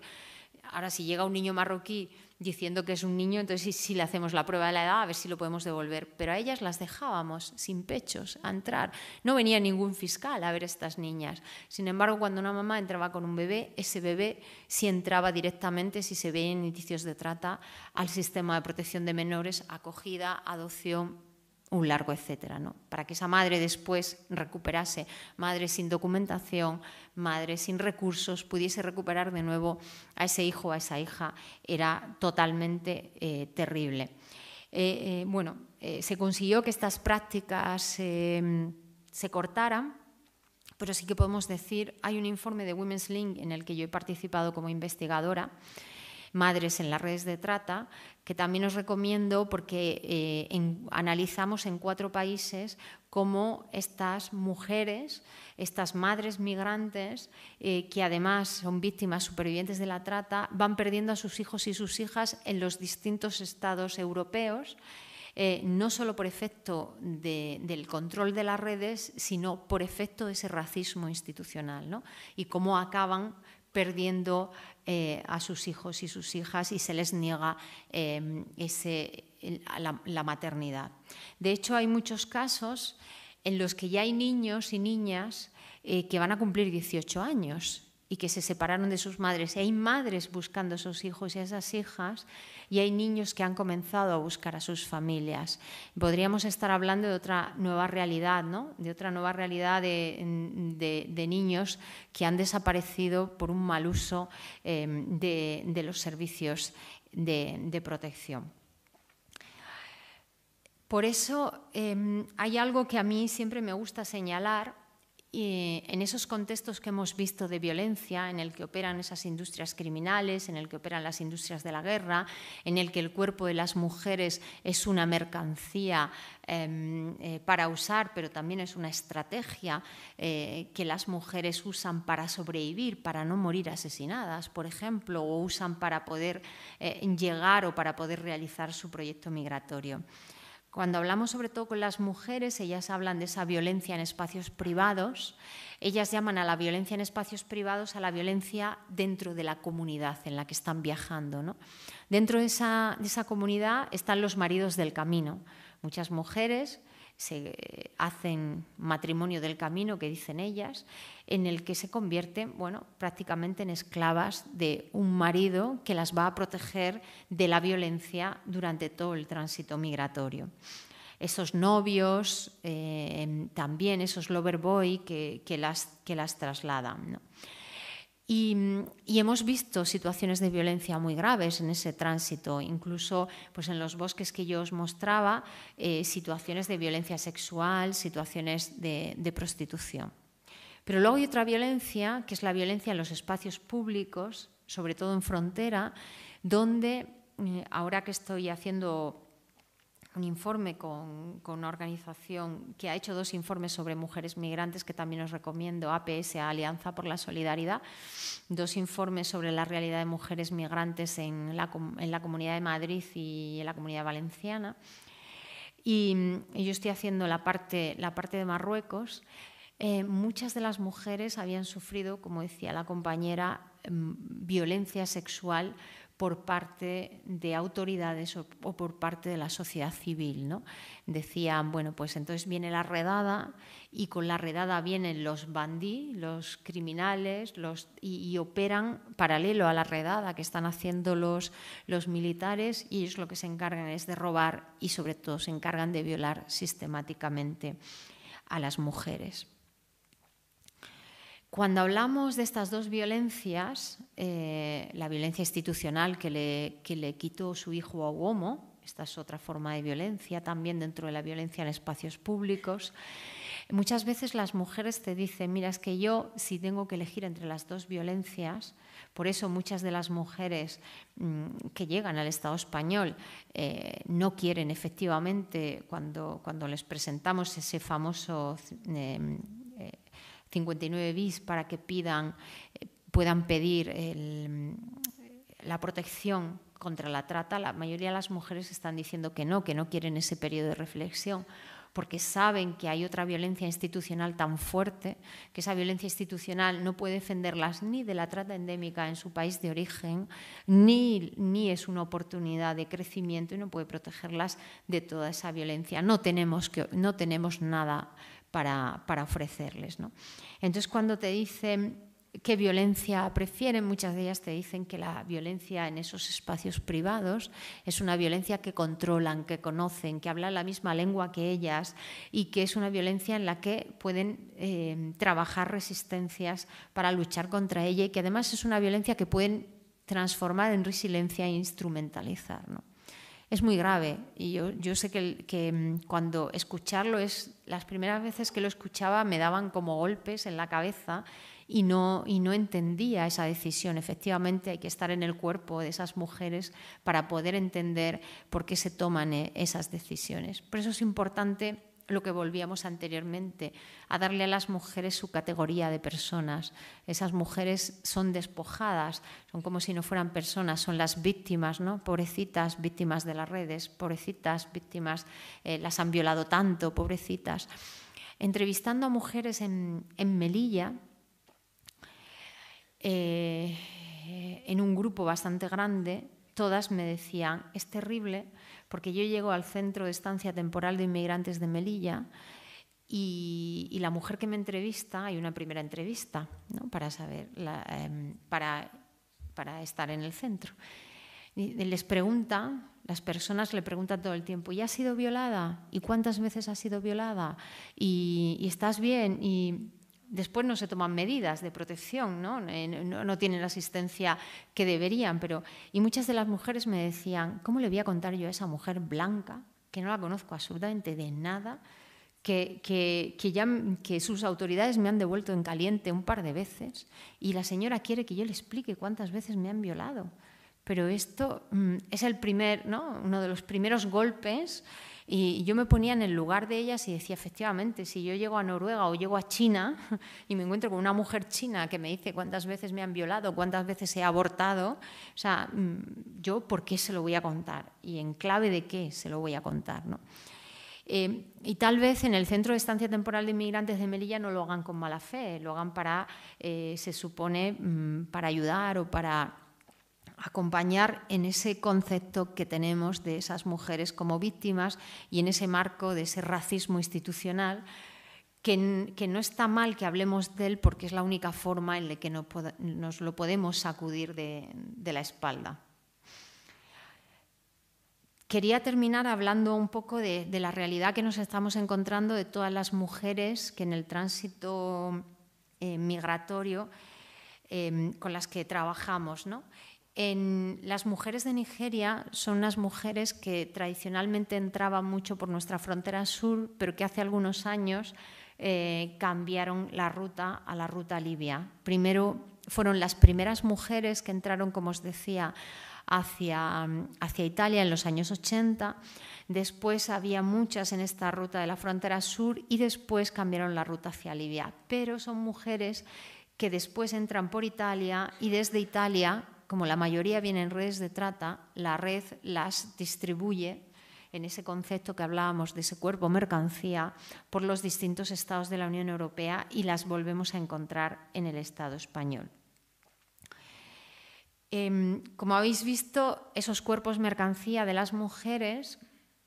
Ahora, si llega un niño marroquí diciendo que es un niño, entonces sí, le hacemos la prueba de la edad a ver si lo podemos devolver. Pero a ellas las dejábamos sin pechos a entrar. No venía ningún fiscal a ver estas niñas. Sin embargo, cuando una mamá entraba con un bebé, ese bebé sí entraba directamente, si se veían indicios de trata, al sistema de protección de menores, acogida, adopción, un largo etcétera, ¿no? Para que esa madre después recuperase, madre sin documentación, madre sin recursos, pudiese recuperar de nuevo a ese hijo, a esa hija, era totalmente eh, terrible. Eh, eh, bueno, se consiguió que estas prácticas se cortaran, pero sí que podemos decir, hay un informe de Women's Link en el que yo he participado como investigadora, Madres en las redes de trata, que también os recomiendo porque eh, analizamos en cuatro países cómo estas mujeres, estas madres migrantes, eh, que además son víctimas supervivientes de la trata, van perdiendo a sus hijos y sus hijas en los distintos estados europeos. Eh, no solo por efecto del control de las redes, sino por efecto de ese racismo institucional, y cómo acaban perdiendo eh, a sus hijos y sus hijas y se les niega eh, la, maternidad. De hecho, hay muchos casos en los que ya hay niños y niñas eh, que van a cumplir 18 años y que se separaron de sus madres. Y hay madres buscando a sus hijos y a esas hijas, y hay niños que han comenzado a buscar a sus familias. Podríamos estar hablando de otra nueva realidad, de otra nueva realidad de, niños que han desaparecido por un mal uso em, de, los servicios de protección. Por eso em, hay algo que a mí siempre me gusta señalar en esos contextos que hemos visto de violencia, en el que operan esas industrias criminales, en el que operan las industrias de la guerra, en el que el cuerpo de las mujeres es una mercancía em, eh, para usar, pero también es una estrategia eh, que las mujeres usan para sobrevivir, para no morir asesinadas, por ejemplo, o usan para poder eh, llegar o para poder realizar su proyecto migratorio. Cuando hablamos sobre todo con las mujeres, ellas hablan de esa violencia en espacios privados. Ellas llaman a la violencia en espacios privados a la violencia dentro de la comunidad en la que están viajando. Dentro de esa, de esa comunidad están los maridos del camino. Muchas mujeres se hacen matrimonio del camino, que dicen ellas, en el que se convierten bueno, prácticamente en esclavas de un marido que las va a proteger de la violencia durante todo el tránsito migratorio. Esos novios, eh, también esos lover boy que, las, que las trasladan. Y, hemos visto situaciones de violencia muy graves en ese tránsito, incluso pues en los bosques que yo os mostraba, eh, situaciones de violencia sexual, situaciones de prostitución. Pero luego hay otra violencia, que es la violencia en los espacios públicos, sobre todo en frontera, donde eh, ahora que estoy haciendo un informe con, una organización que ha hecho dos informes sobre mujeres migrantes, que también os recomiendo, APS, Alianza por la Solidaridad, dos informes sobre la realidad de mujeres migrantes en la, Comunidad de Madrid y en la Comunidad Valenciana. Y, yo estoy haciendo la parte, la parte de Marruecos. Eh, muchas de las mujeres habían sufrido, como decía la compañera, mm, violencia sexual por parte de autoridades o, por parte de la sociedad civil. ¿no? Decían, bueno, pues entonces viene la redada y con la redada vienen los bandí, los criminales, los, y, operan paralelo a la redada que están haciendo los, los militares y ellos lo que se encargan es de robar y sobre todo se encargan de violar sistemáticamente a las mujeres. Cuando hablamos de estas dos violencias, eh, la violencia institucional que le, quitó su hijo a Uomo, esta es otra forma de violencia, también dentro de la violencia en espacios públicos, muchas veces las mujeres te dicen, mira, es que yo si tengo que elegir entre las dos violencias, por eso muchas de las mujeres mm, que llegan al Estado español eh, no quieren efectivamente, cuando, cuando les presentamos ese famoso... Eh, 59 bis para que pidan, eh, puedan pedir la protección contra la trata, la mayoría de las mujeres están diciendo que no, que no quieren ese periodo de reflexión, porque saben que hay otra violencia institucional tan fuerte, que esa violencia institucional no puede defenderlas ni de la trata endémica en su país de origen, ni, es una oportunidad de crecimiento y no puede protegerlas de toda esa violencia. No tenemos, que, no tenemos nada para, ofrecerles. ¿no? Entonces, cuando te dicen qué violencia prefieren. Muchas de ellas te dicen que la violencia en esos espacios privados es una violencia que controlan, que conocen, que hablan la misma lengua que ellas y que es una violencia en la que pueden eh, trabajar resistencias para luchar contra ella y que además es una violencia que pueden transformar en resiliencia e instrumentalizar. ¿no? es muy grave. Y yo, sé que, mm, cuando escucharlo es, las primeras veces que lo escuchaba me daban como golpes en la cabeza y no, y no entendía esa decisión. Efectivamente hay que estar en el cuerpo de esas mujeres para poder entender por qué se toman eh, esas decisiones. Por eso es importante lo que volvíamos anteriormente, a darle a las mujeres su categoría de personas. Esas mujeres son despojadas, son como si no fueran personas, son las víctimas, ¿no? Pobrecitas, víctimas de las redes, pobrecitas, víctimas, eh, las han violado tanto, pobrecitas. Entrevistando a mujeres en, Melilla, eh, en un grupo bastante grande, todas me decían, es terrible porque yo llego al centro de estancia temporal de inmigrantes de Melilla y, la mujer que me entrevista, hay una primera entrevista ¿no? para saber, em, para, para estar en el centro. les pregunta, las personas le preguntan todo el tiempo, ¿y has sido violada? ¿Y cuántas veces has sido violada? ¿Y, y estás bien? ¿Y, después no se toman medidas de protección, eh, ¿no? No, tienen la asistencia que deberían. Pero, y muchas de las mujeres me decían, ¿cómo le voy a contar yo a esa mujer blanca, que no la conozco absolutamente de nada, que, ya, que sus autoridades me han devuelto en caliente un par de veces y la señora quiere que yo le explique cuántas veces me han violado? Pero esto mm, es el primer, ¿no? uno de los primeros golpes y yo me ponía en el lugar de ellas y decía, efectivamente, si yo llego a Noruega o llego a China y me encuentro con una mujer china que me dice cuántas veces me han violado, cuántas veces he abortado, o sea, mm, yo por qué se lo voy a contar y en clave de qué se lo voy a contar, ¿no? Eh, y tal vez en el Centro de Estancia Temporal de Inmigrantes de Melilla no lo hagan con mala fe, lo hagan para, eh, se supone, mm, para ayudar o para acompañar en ese concepto que tenemos de esas mujeres como víctimas y en ese marco de ese racismo institucional que, no está mal que hablemos de él porque es la única forma en la que nos lo podemos sacudir de, la espalda. Quería terminar hablando un poco de, la realidad que nos estamos encontrando de todas las mujeres que en el tránsito eh, migratorio eh, con las que trabajamos. ¿no? En las mujeres de Nigeria son unas mujeres que tradicionalmente entraban mucho por nuestra frontera sur, pero que hace algunos años eh, cambiaron la ruta a la ruta libia. Primero fueron las primeras mujeres que entraron, como os decía, hacia, hacia Italia en los años 80. Después había muchas en esta ruta de la frontera sur y después cambiaron la ruta hacia Libia. Pero son mujeres que después entran por Italia y desde Italia como la mayoría vienen redes de trata, la red las distribuye en ese concepto que hablábamos de ese cuerpo mercancía por los distintos estados de la Unión Europea y las volvemos a encontrar en el Estado español. Em, como habéis visto, esos cuerpos mercancía de las mujeres,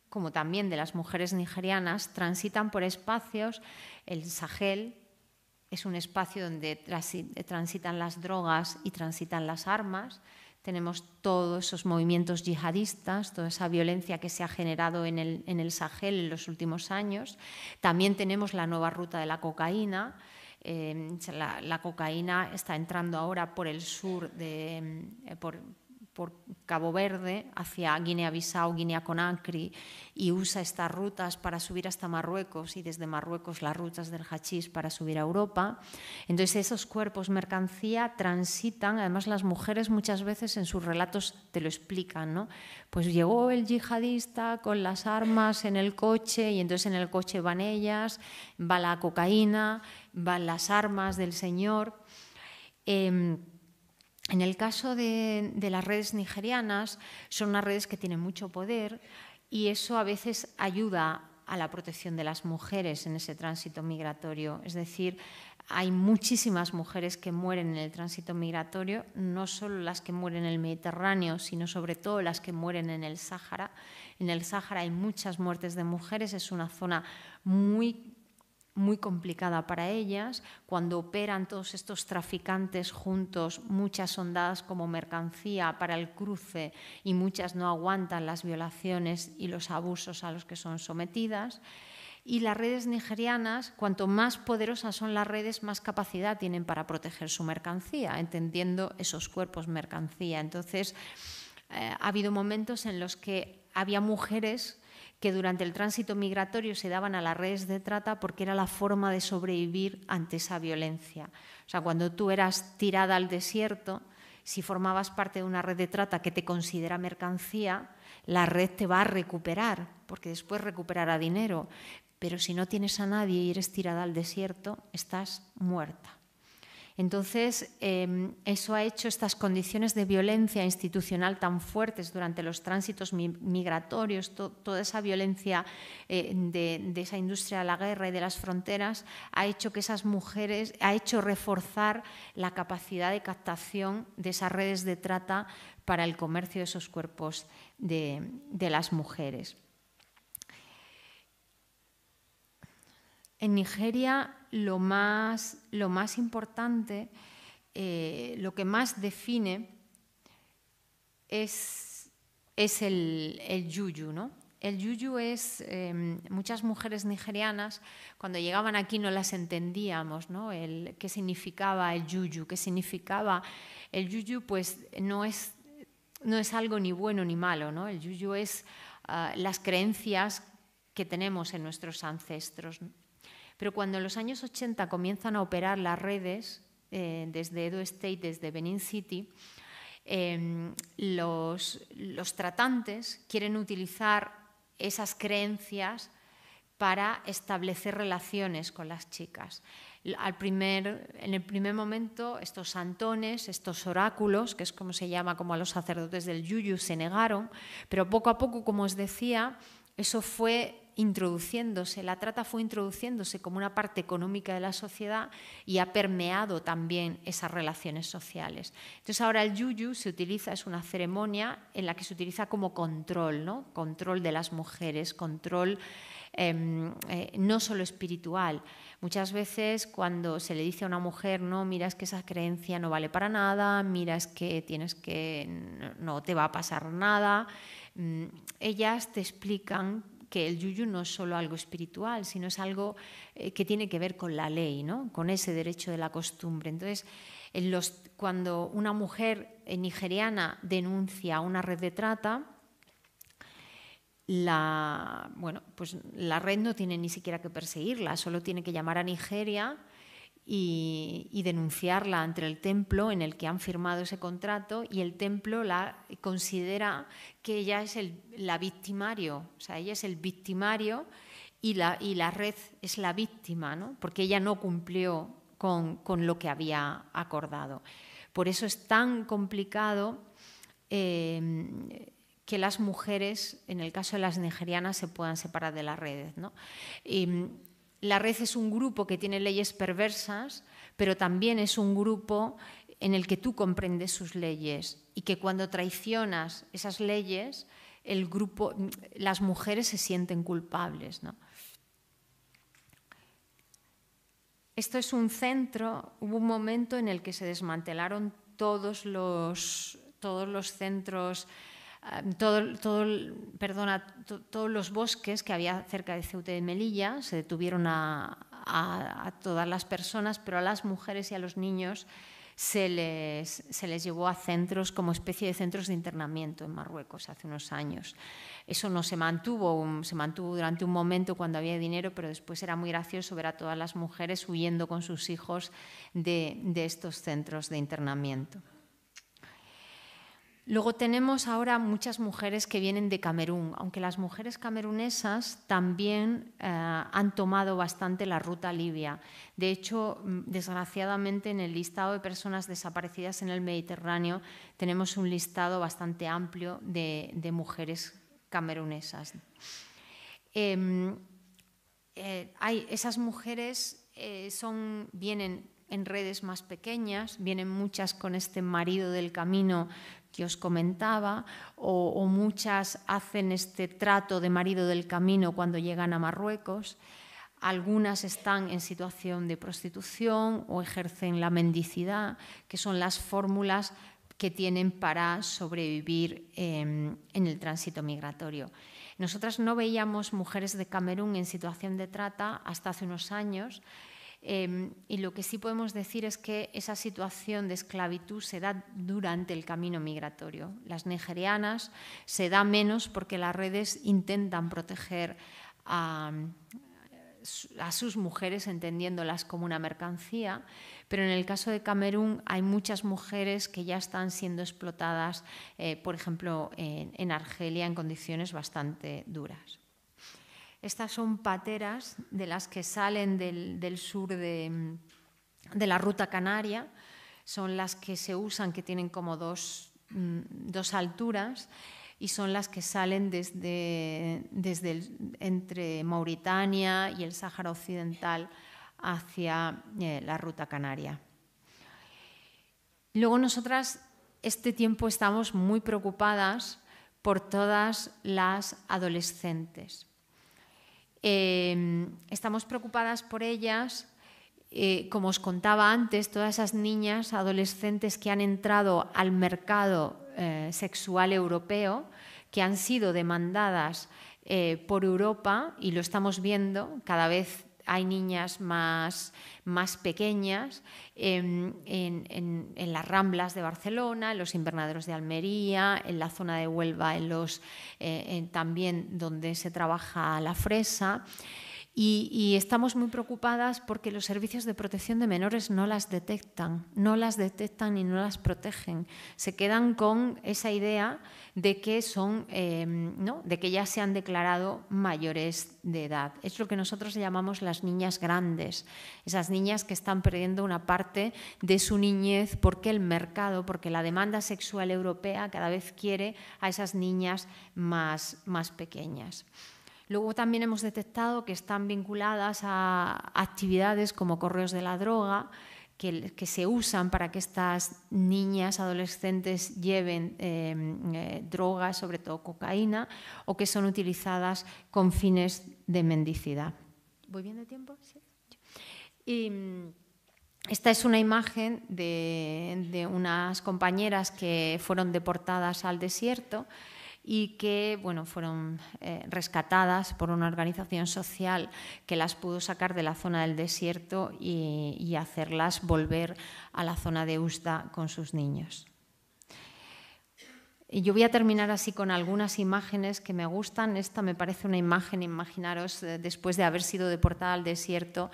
como también de las mujeres nigerianas, transitan por espacios, el Sahel, es un espacio donde transitan las drogas y transitan las armas. Tenemos todos esos movimientos yihadistas, toda esa violencia que se ha generado en el, en el Sahel en los últimos años. También tenemos la nueva ruta de la cocaína. Eh, la, cocaína está entrando ahora por el sur, de, eh, por Cabo Verde hacia Guinea-Bissau, Guinea-Conakry y usa estas rutas para subir hasta Marruecos y desde Marruecos las rutas del hachís para subir a Europa. Entonces esos cuerpos mercancía transitan, además las mujeres muchas veces en sus relatos te lo explican, ¿no? Pues llegó el yihadista con las armas en el coche y entonces en el coche van ellas, va la cocaína, van las armas del señor. Em, en el caso de, las redes nigerianas, son unas redes que tienen mucho poder y eso a veces ayuda a la protección de las mujeres en ese tránsito migratorio. Es decir, hay muchísimas mujeres que mueren en el tránsito migratorio, no solo las que mueren en el Mediterráneo, sino sobre todo las que mueren en el Sáhara. En el Sáhara hay muchas muertes de mujeres, es una zona muy muy complicada para ellas, cuando operan todos estos traficantes juntos, muchas dadas como mercancía para el cruce y muchas no aguantan las violaciones y los abusos a los que son sometidas. Y las redes nigerianas, cuanto más poderosas son las redes, más capacidad tienen para proteger su mercancía, entendiendo esos cuerpos mercancía. Entonces, eh, ha habido momentos en los que había mujeres que durante el tránsito migratorio se daban a las redes de trata porque era la forma de sobrevivir ante esa violencia. O sea, cuando tú eras tirada al desierto, si formabas parte de una red de trata que te considera mercancía, la red te va a recuperar, porque después recuperará dinero. Pero si no tienes a nadie y eres tirada al desierto, estás muerta. Entonces, em, eso ha hecho estas condiciones de violencia institucional tan fuertes durante los tránsitos migratorios, toda esa violencia eh, de, esa industria de la guerra y de las fronteras, ha hecho que esas mujeres, ha hecho reforzar la capacidad de captación de esas redes de trata para el comercio de esos cuerpos de las mujeres. En Nigeria lo más, importante, eh, lo que más define es, el, yuyu, ¿no? El yuyu es, em, muchas mujeres nigerianas cuando llegaban aquí no las entendíamos, ¿Qué significaba el yuyu? ¿Qué significaba? El yuyu pues no es, no es algo ni bueno ni malo, ¿no? El yuyu es ah, las creencias que tenemos en nuestros ancestros. Pero cuando en los años 80 comienzan a operar las redes, eh, desde Edo State, desde Benin City, em, los, tratantes quieren utilizar esas creencias para establecer relaciones con las chicas. Al primer, en el primer momento, estos santones, estos oráculos, que es como se llama como a los sacerdotes del yuyu, se negaron, pero poco a poco, como os decía, eso fue introduciéndose, la trata fue introduciéndose como una parte económica de la sociedad y ha permeado también esas relaciones sociales. Entonces ahora el yuyu se utiliza, es una ceremonia en la que se utiliza como control, ¿no? control de las mujeres, control em, eh, no solo espiritual. Muchas veces cuando se le dice a una mujer, no, mira, es que esa creencia no vale para nada, mira, que tienes que, no te va a pasar nada, mm, ellas te explican que el yuyu no es solo algo espiritual, sino es algo eh, que tiene que ver con la ley, con ese derecho de la costumbre. Entonces, cuando una mujer eh, nigeriana denuncia una red de trata, pues la red no tiene ni siquiera que perseguirla, solo tiene que llamar a Nigeria y, denunciarla entre el templo en el que han firmado ese contrato y el templo la considera que ella es la victimario, o sea, ella es el victimario y la, y la red es la víctima, porque ella no cumplió con, lo que había acordado. Por eso es tan complicado eh, que las mujeres, en el caso de las nigerianas, se puedan separar de las redes la red es un grupo que tiene leyes perversas, pero también es un grupo en el que tú comprendes sus leyes y que cuando traicionas esas leyes, el grupo, las mujeres se sienten culpables. Esto es un centro, hubo un momento en el que se desmantelaron todos los, todos los centros Ah, todo, todo, perdona, todos los bosques que había cerca de Ceuta y de Melilla se detuvieron a, a, todas las personas, pero a las mujeres y a los niños se les, se les llevó a centros como especie de centros de internamiento en Marruecos hace unos años. Eso no se mantuvo, se mantuvo durante un momento cuando había dinero, pero después era muy gracioso ver a todas las mujeres huyendo con sus hijos de, de estos centros de internamiento. Luego tenemos ahora muchas mujeres que vienen de Camerún, aunque las mujeres camerunesas también eh, han tomado bastante la ruta libia. De hecho, mm, desgraciadamente en el listado de personas desaparecidas en el Mediterráneo tenemos un listado bastante amplio de, mujeres camerunesas. Em, eh, esas mujeres eh, son, vienen en redes más pequeñas, vienen muchas con este marido del camino que os comentaba, o, muchas hacen este trato de marido del camino cuando llegan a Marruecos. Algunas están en situación de prostitución o ejercen la mendicidad, que son las fórmulas que tienen para sobrevivir em, en el tránsito migratorio. Nosotras no veíamos mujeres de Camerún en situación de trata hasta hace unos años. Em, y lo que sí podemos decir es que esa situación de esclavitud se da durante el camino migratorio. Las nigerianas se da menos porque las redes intentan proteger a, sus mujeres entendiéndolas como una mercancía, pero en el caso de Camerún hay muchas mujeres que ya están siendo explotadas, eh, por ejemplo, en Argelia en condiciones bastante duras. Estas son pateras de las que salen del, sur de, la ruta canaria, son las que se usan, que tienen como dos, mm, alturas, y son las que salen desde, entre Mauritania y el Sáhara Occidental hacia eh, la ruta canaria. Luego nosotras este tiempo estamos muy preocupadas por todas las adolescentes. Em, estamos preocupadas por ellas. Eh, como os contaba antes, todas esas niñas, adolescentes que han entrado al mercado eh, sexual europeo, que han sido demandadas eh, por Europa, y lo estamos viendo, cada vez hay niñas más, más pequeñas em, en, las ramblas de Barcelona, en los invernaderos de Almería, en la zona de Huelva, en los, eh, también donde se trabaja la fresa. Y, estamos muy preocupadas porque los servicios de protección de menores no las detectan, no las detectan y no las protegen. Se quedan con esa idea de que son, em, ¿no? de que ya se han declarado mayores de edad. Es lo que nosotros llamamos las niñas grandes, esas niñas que están perdiendo una parte de su niñez porque el mercado, porque la demanda sexual europea cada vez quiere a esas niñas más pequeñas. Luego también hemos detectado que están vinculadas a actividades como correos de la droga, que, se usan para que estas niñas, adolescentes lleven em, eh, drogas, sobre todo cocaína, o que son utilizadas con fines de mendicidad. ¿Voy bien de tiempo? Mm, esta es una imagen de, unas compañeras que fueron deportadas al desierto y que bueno, fueron eh, rescatadas por una organización social que las pudo sacar de la zona del desierto y, hacerlas volver a la zona de Usta con sus niños. yo voy a terminar así con algunas imágenes que me gustan. Esta me parece una imagen, imaginaros, eh, después de haber sido deportada al desierto,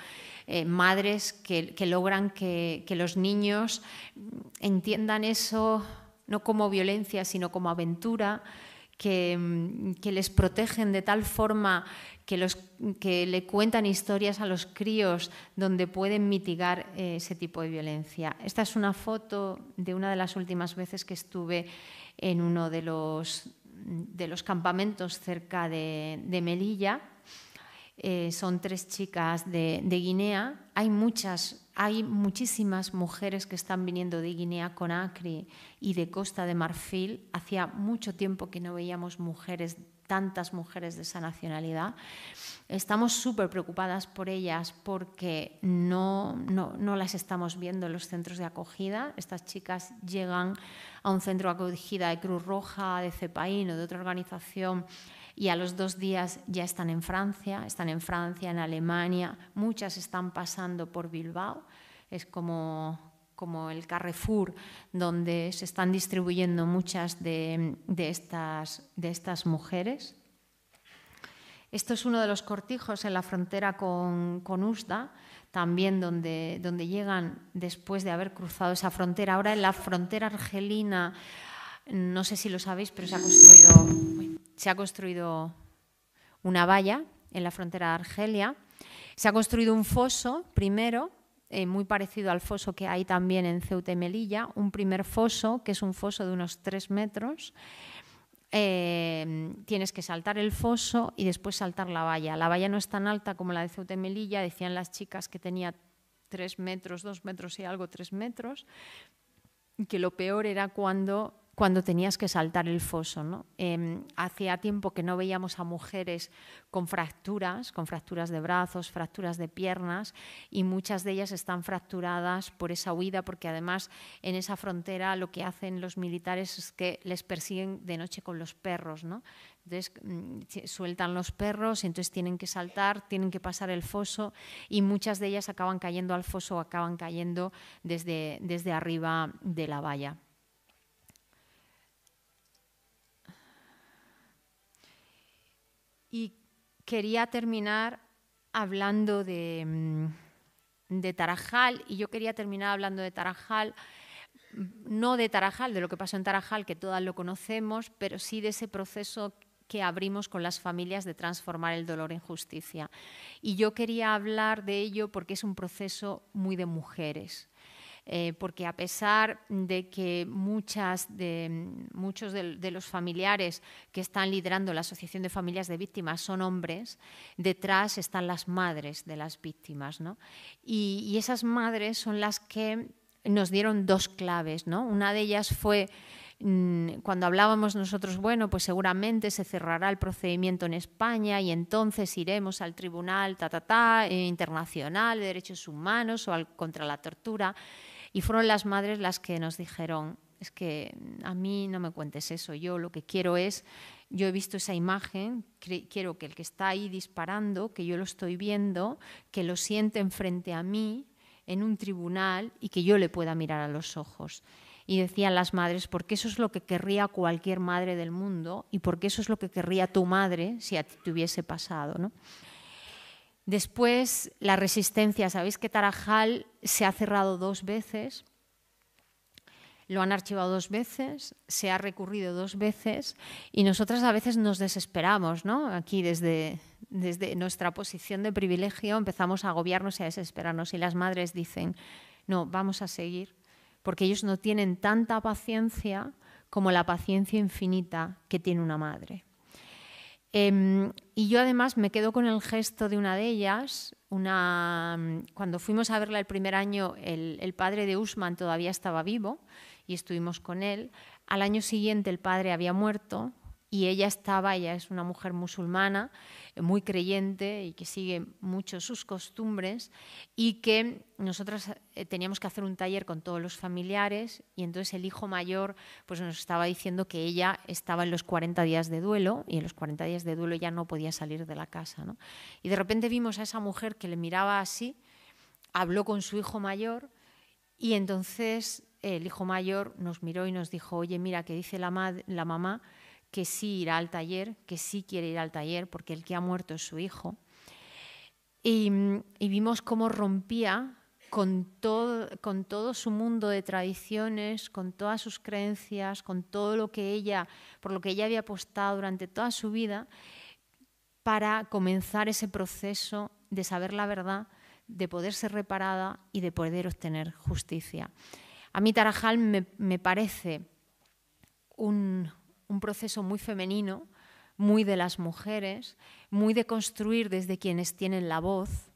eh, madres que, logran que, los niños mm, entiendan eso no como violencia, sino como aventura, Mm, que, les protegen de tal forma que, los, que le cuentan historias a los críos donde pueden mitigar eh, ese tipo de violencia. Esta es una foto de una de las últimas veces que estuve en uno de los, de los campamentos cerca de, Melilla. Eh, son tres chicas de, de Guinea. Hay muchas hay muchísimas mujeres que están viniendo de Guinea Conakry y de Costa de Marfil. Hacía mucho tiempo que no veíamos mujeres, tantas mujeres de esa nacionalidad. Estamos súper preocupadas por ellas porque no, no, no las estamos viendo en los centros de acogida. Estas chicas llegan a un centro de acogida de Cruz Roja, de CEPAIN o de otra organización y a los dos días ya están en Francia, están en Francia, en Alemania, muchas están pasando por Bilbao, es como, como el Carrefour, donde se están distribuyendo muchas de, de, estas, de estas mujeres. Esto es uno de los cortijos en la frontera con, con Usda, también donde, donde llegan después de haber cruzado esa frontera. Ahora en la frontera argelina, no sé si lo sabéis, pero se ha construido se ha construido una valla en la frontera de Argelia. Se ha construido un foso primero, eh, muy parecido al foso que hay también en Ceuta y Melilla, un primer foso, que es un foso de unos tres metros. Eh, tienes que saltar el foso y después saltar la valla. La valla no es tan alta como la de Ceuta y Melilla, decían las chicas que tenía tres metros, dos metros y algo, tres metros, que lo peor era cuando cuando tenías que saltar el foso. ¿no? Em, hacía tiempo que no veíamos a mujeres con fracturas, con fracturas de brazos, fracturas de piernas, y muchas de ellas están fracturadas por esa huida, porque además en esa frontera lo que hacen los militares es que les persiguen de noche con los perros. ¿no? Entonces mm, sueltan los perros, y entonces tienen que saltar, tienen que pasar el foso, y muchas de ellas acaban cayendo al foso o acaban cayendo desde, desde arriba de la valla. Y quería terminar hablando mm, de, Tarajal, y yo quería terminar hablando de Tarajal, mm, no de Tarajal, de lo que pasó en Tarajal, que todas lo conocemos, pero sí de ese proceso que abrimos con las familias de transformar el dolor en justicia. Y yo quería hablar de ello porque es un proceso muy de mujeres. Eh, porque a pesar de que muchos de, los familiares que están liderando la Asociación de Familias de Víctimas son hombres, detrás están las madres de las víctimas. Y, esas madres son las que nos dieron dos claves. Una de ellas fue mm, cuando hablábamos nosotros, bueno, pues seguramente se cerrará el procedimiento en España y entonces iremos al Tribunal ta, eh, Internacional de Derechos Humanos o contra la Tortura. Y fueron las madres las que nos dijeron, es que a mí no me cuentes eso, yo lo que quiero es, yo he visto esa imagen, quiero que el que está ahí disparando, que yo lo estoy viendo, que lo siente enfrente a mí en un tribunal y que yo le pueda mirar a los ojos. Y decían las madres, porque eso es lo que querría cualquier madre del mundo y porque eso es lo que querría tu madre si a ti te hubiese pasado. ¿no? Después, la resistencia. Sabéis que Tarajal se ha cerrado dos veces, lo han archivado dos veces, se ha recurrido dos veces y nosotras a veces nos desesperamos, ¿no? Aquí desde, desde nuestra posición de privilegio empezamos a agobiarnos y a desesperarnos y las madres dicen, no, vamos a seguir, porque ellos no tienen tanta paciencia como la paciencia infinita que tiene una madre. Em, y yo además me quedo con el gesto de una de ellas. Mm, cuando fuimos a verla el primer año, el padre de Usman todavía estaba vivo y estuvimos con él. Al año siguiente el padre había muerto, y ella estaba, ella es una mujer musulmana, eh, muy creyente y que sigue mucho sus costumbres y que nosotros eh, teníamos que hacer un taller con todos los familiares y entonces el hijo mayor pues nos estaba diciendo que ella estaba en los 40 días de duelo y en los 40 días de duelo ya no podía salir de la casa. Y de repente vimos a esa mujer que le miraba así, habló con su hijo mayor y entonces el hijo mayor nos miró y nos dijo, oye, mira, ¿qué dice la, la mamá que sí irá al taller, que sí quiere ir al taller porque el que ha muerto es su hijo. Y, vimos cómo rompía con todo, con todo su mundo de tradiciones, con todas sus creencias, con todo lo que ella, por lo que ella había apostado durante toda su vida, para comenzar ese proceso de saber la verdad, de poder ser reparada y de poder obtener justicia. A mí Tarajal me parece un, un proceso muy femenino, muy de las mujeres, muy de construir desde quienes tienen la voz.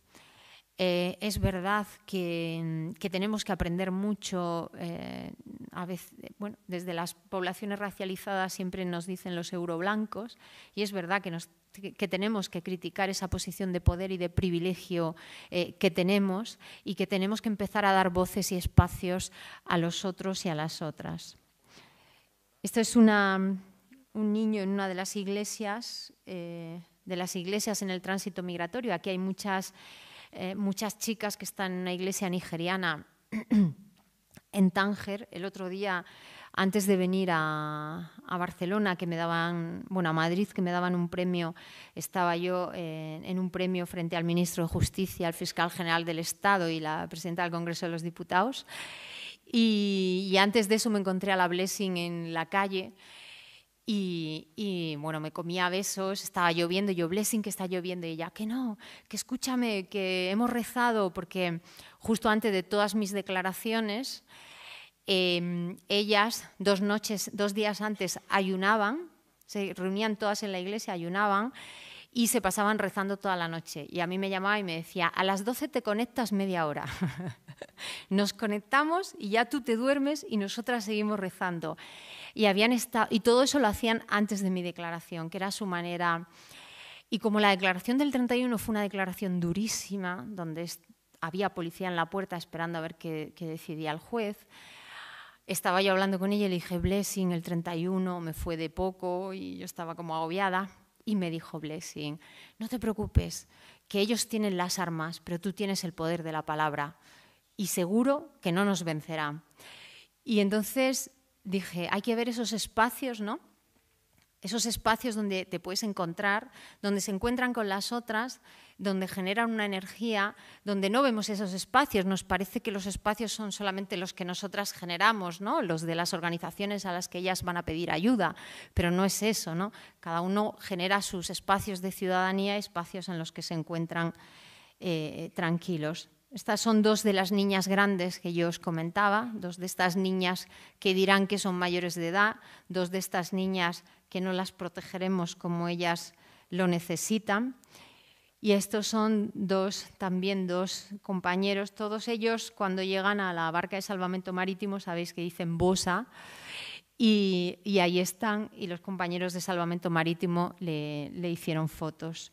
Eh, es verdad que, tenemos que aprender mucho. Eh, desde las poblaciones racializadas siempre nos dicen los euroblancos, y es verdad que, tenemos que criticar esa posición de poder y de privilegio eh, que tenemos, y que tenemos que empezar a dar voces y espacios a los otros y a las otras. Esto es un niño en una de las iglesias, eh, de las iglesias en el tránsito migratorio. Aquí hay muchas, eh, muchas chicas que están en una iglesia nigeriana en Tánger. El otro día, antes de venir a, Barcelona, que me daban, bueno, a Madrid, que me daban un premio, estaba yo eh, en un premio frente al ministro de Justicia, al fiscal general del Estado y la presidenta del Congreso de los Diputados. Y, antes de eso me encontré a la Blessing en la calle y, bueno, me comía besos, estaba lloviendo, yo Blessing que está lloviendo y ella que no, que escúchame, que hemos rezado porque justo antes de todas mis declaraciones, em, ellas dos noches, dos días antes ayunaban, se reunían todas en la iglesia, ayunaban y se pasaban rezando toda la noche. Y a mí me llamaba y me decía, a las 12 te conectas media hora. Nos conectamos y ya tú te duermes y nosotras seguimos rezando. Y, habían y todo eso lo hacían antes de mi declaración, que era su manera. Y como la declaración del 31 fue una declaración durísima, donde había policía en la puerta esperando a ver qué, qué decidía el juez, estaba yo hablando con ella y le dije, Blessing, el 31 me fue de poco y yo estaba como agobiada. Y me dijo Blessing, no te preocupes, que ellos tienen las armas, pero tú tienes el poder de la palabra y seguro que no nos vencerá. Y entonces dije, hay que ver esos espacios, ¿no? Esos espacios donde te puedes encontrar, donde se encuentran con las otras, donde generan una energía, donde no vemos esos espacios. Nos parece que los espacios son solamente los que nosotras generamos, ¿no? los de las organizaciones a las que ellas van a pedir ayuda, pero no es eso. ¿no? Cada uno genera sus espacios de ciudadanía, espacios en los que se encuentran eh, tranquilos. Estas son dos de las niñas grandes que yo os comentaba, dos de estas niñas que dirán que son mayores de edad, dos de estas niñas que no las protegeremos como ellas lo necesitan. Y estos son dos, también dos compañeros, todos ellos cuando llegan a la barca de salvamento marítimo, sabéis que dicen bosa, y, ahí están, y los compañeros de salvamento marítimo le hicieron fotos.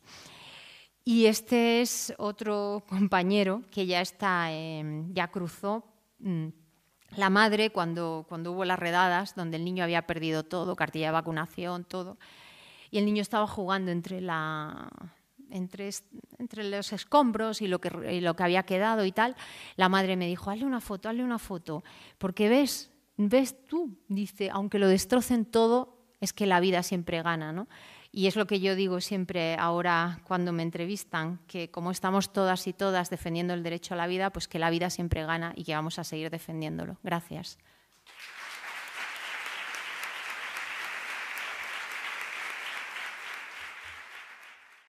Y este es otro compañero que ya, está, em, ya cruzó mm, la madre cuando, hubo las redadas, donde el niño había perdido todo, cartilla de vacunación, todo. Y el niño estaba jugando entre, los escombros y lo, que, lo que había quedado y tal. La madre me dijo, hazle una foto, hazle una foto, porque ves, ves tú, dice, aunque lo destrocen todo, es que la vida siempre gana, ¿no? Y es lo que yo digo siempre ahora cuando me entrevistan, que como estamos todas y todas defendiendo el derecho a la vida, pues que la vida siempre gana y que vamos a seguir defendiéndolo. Gracias.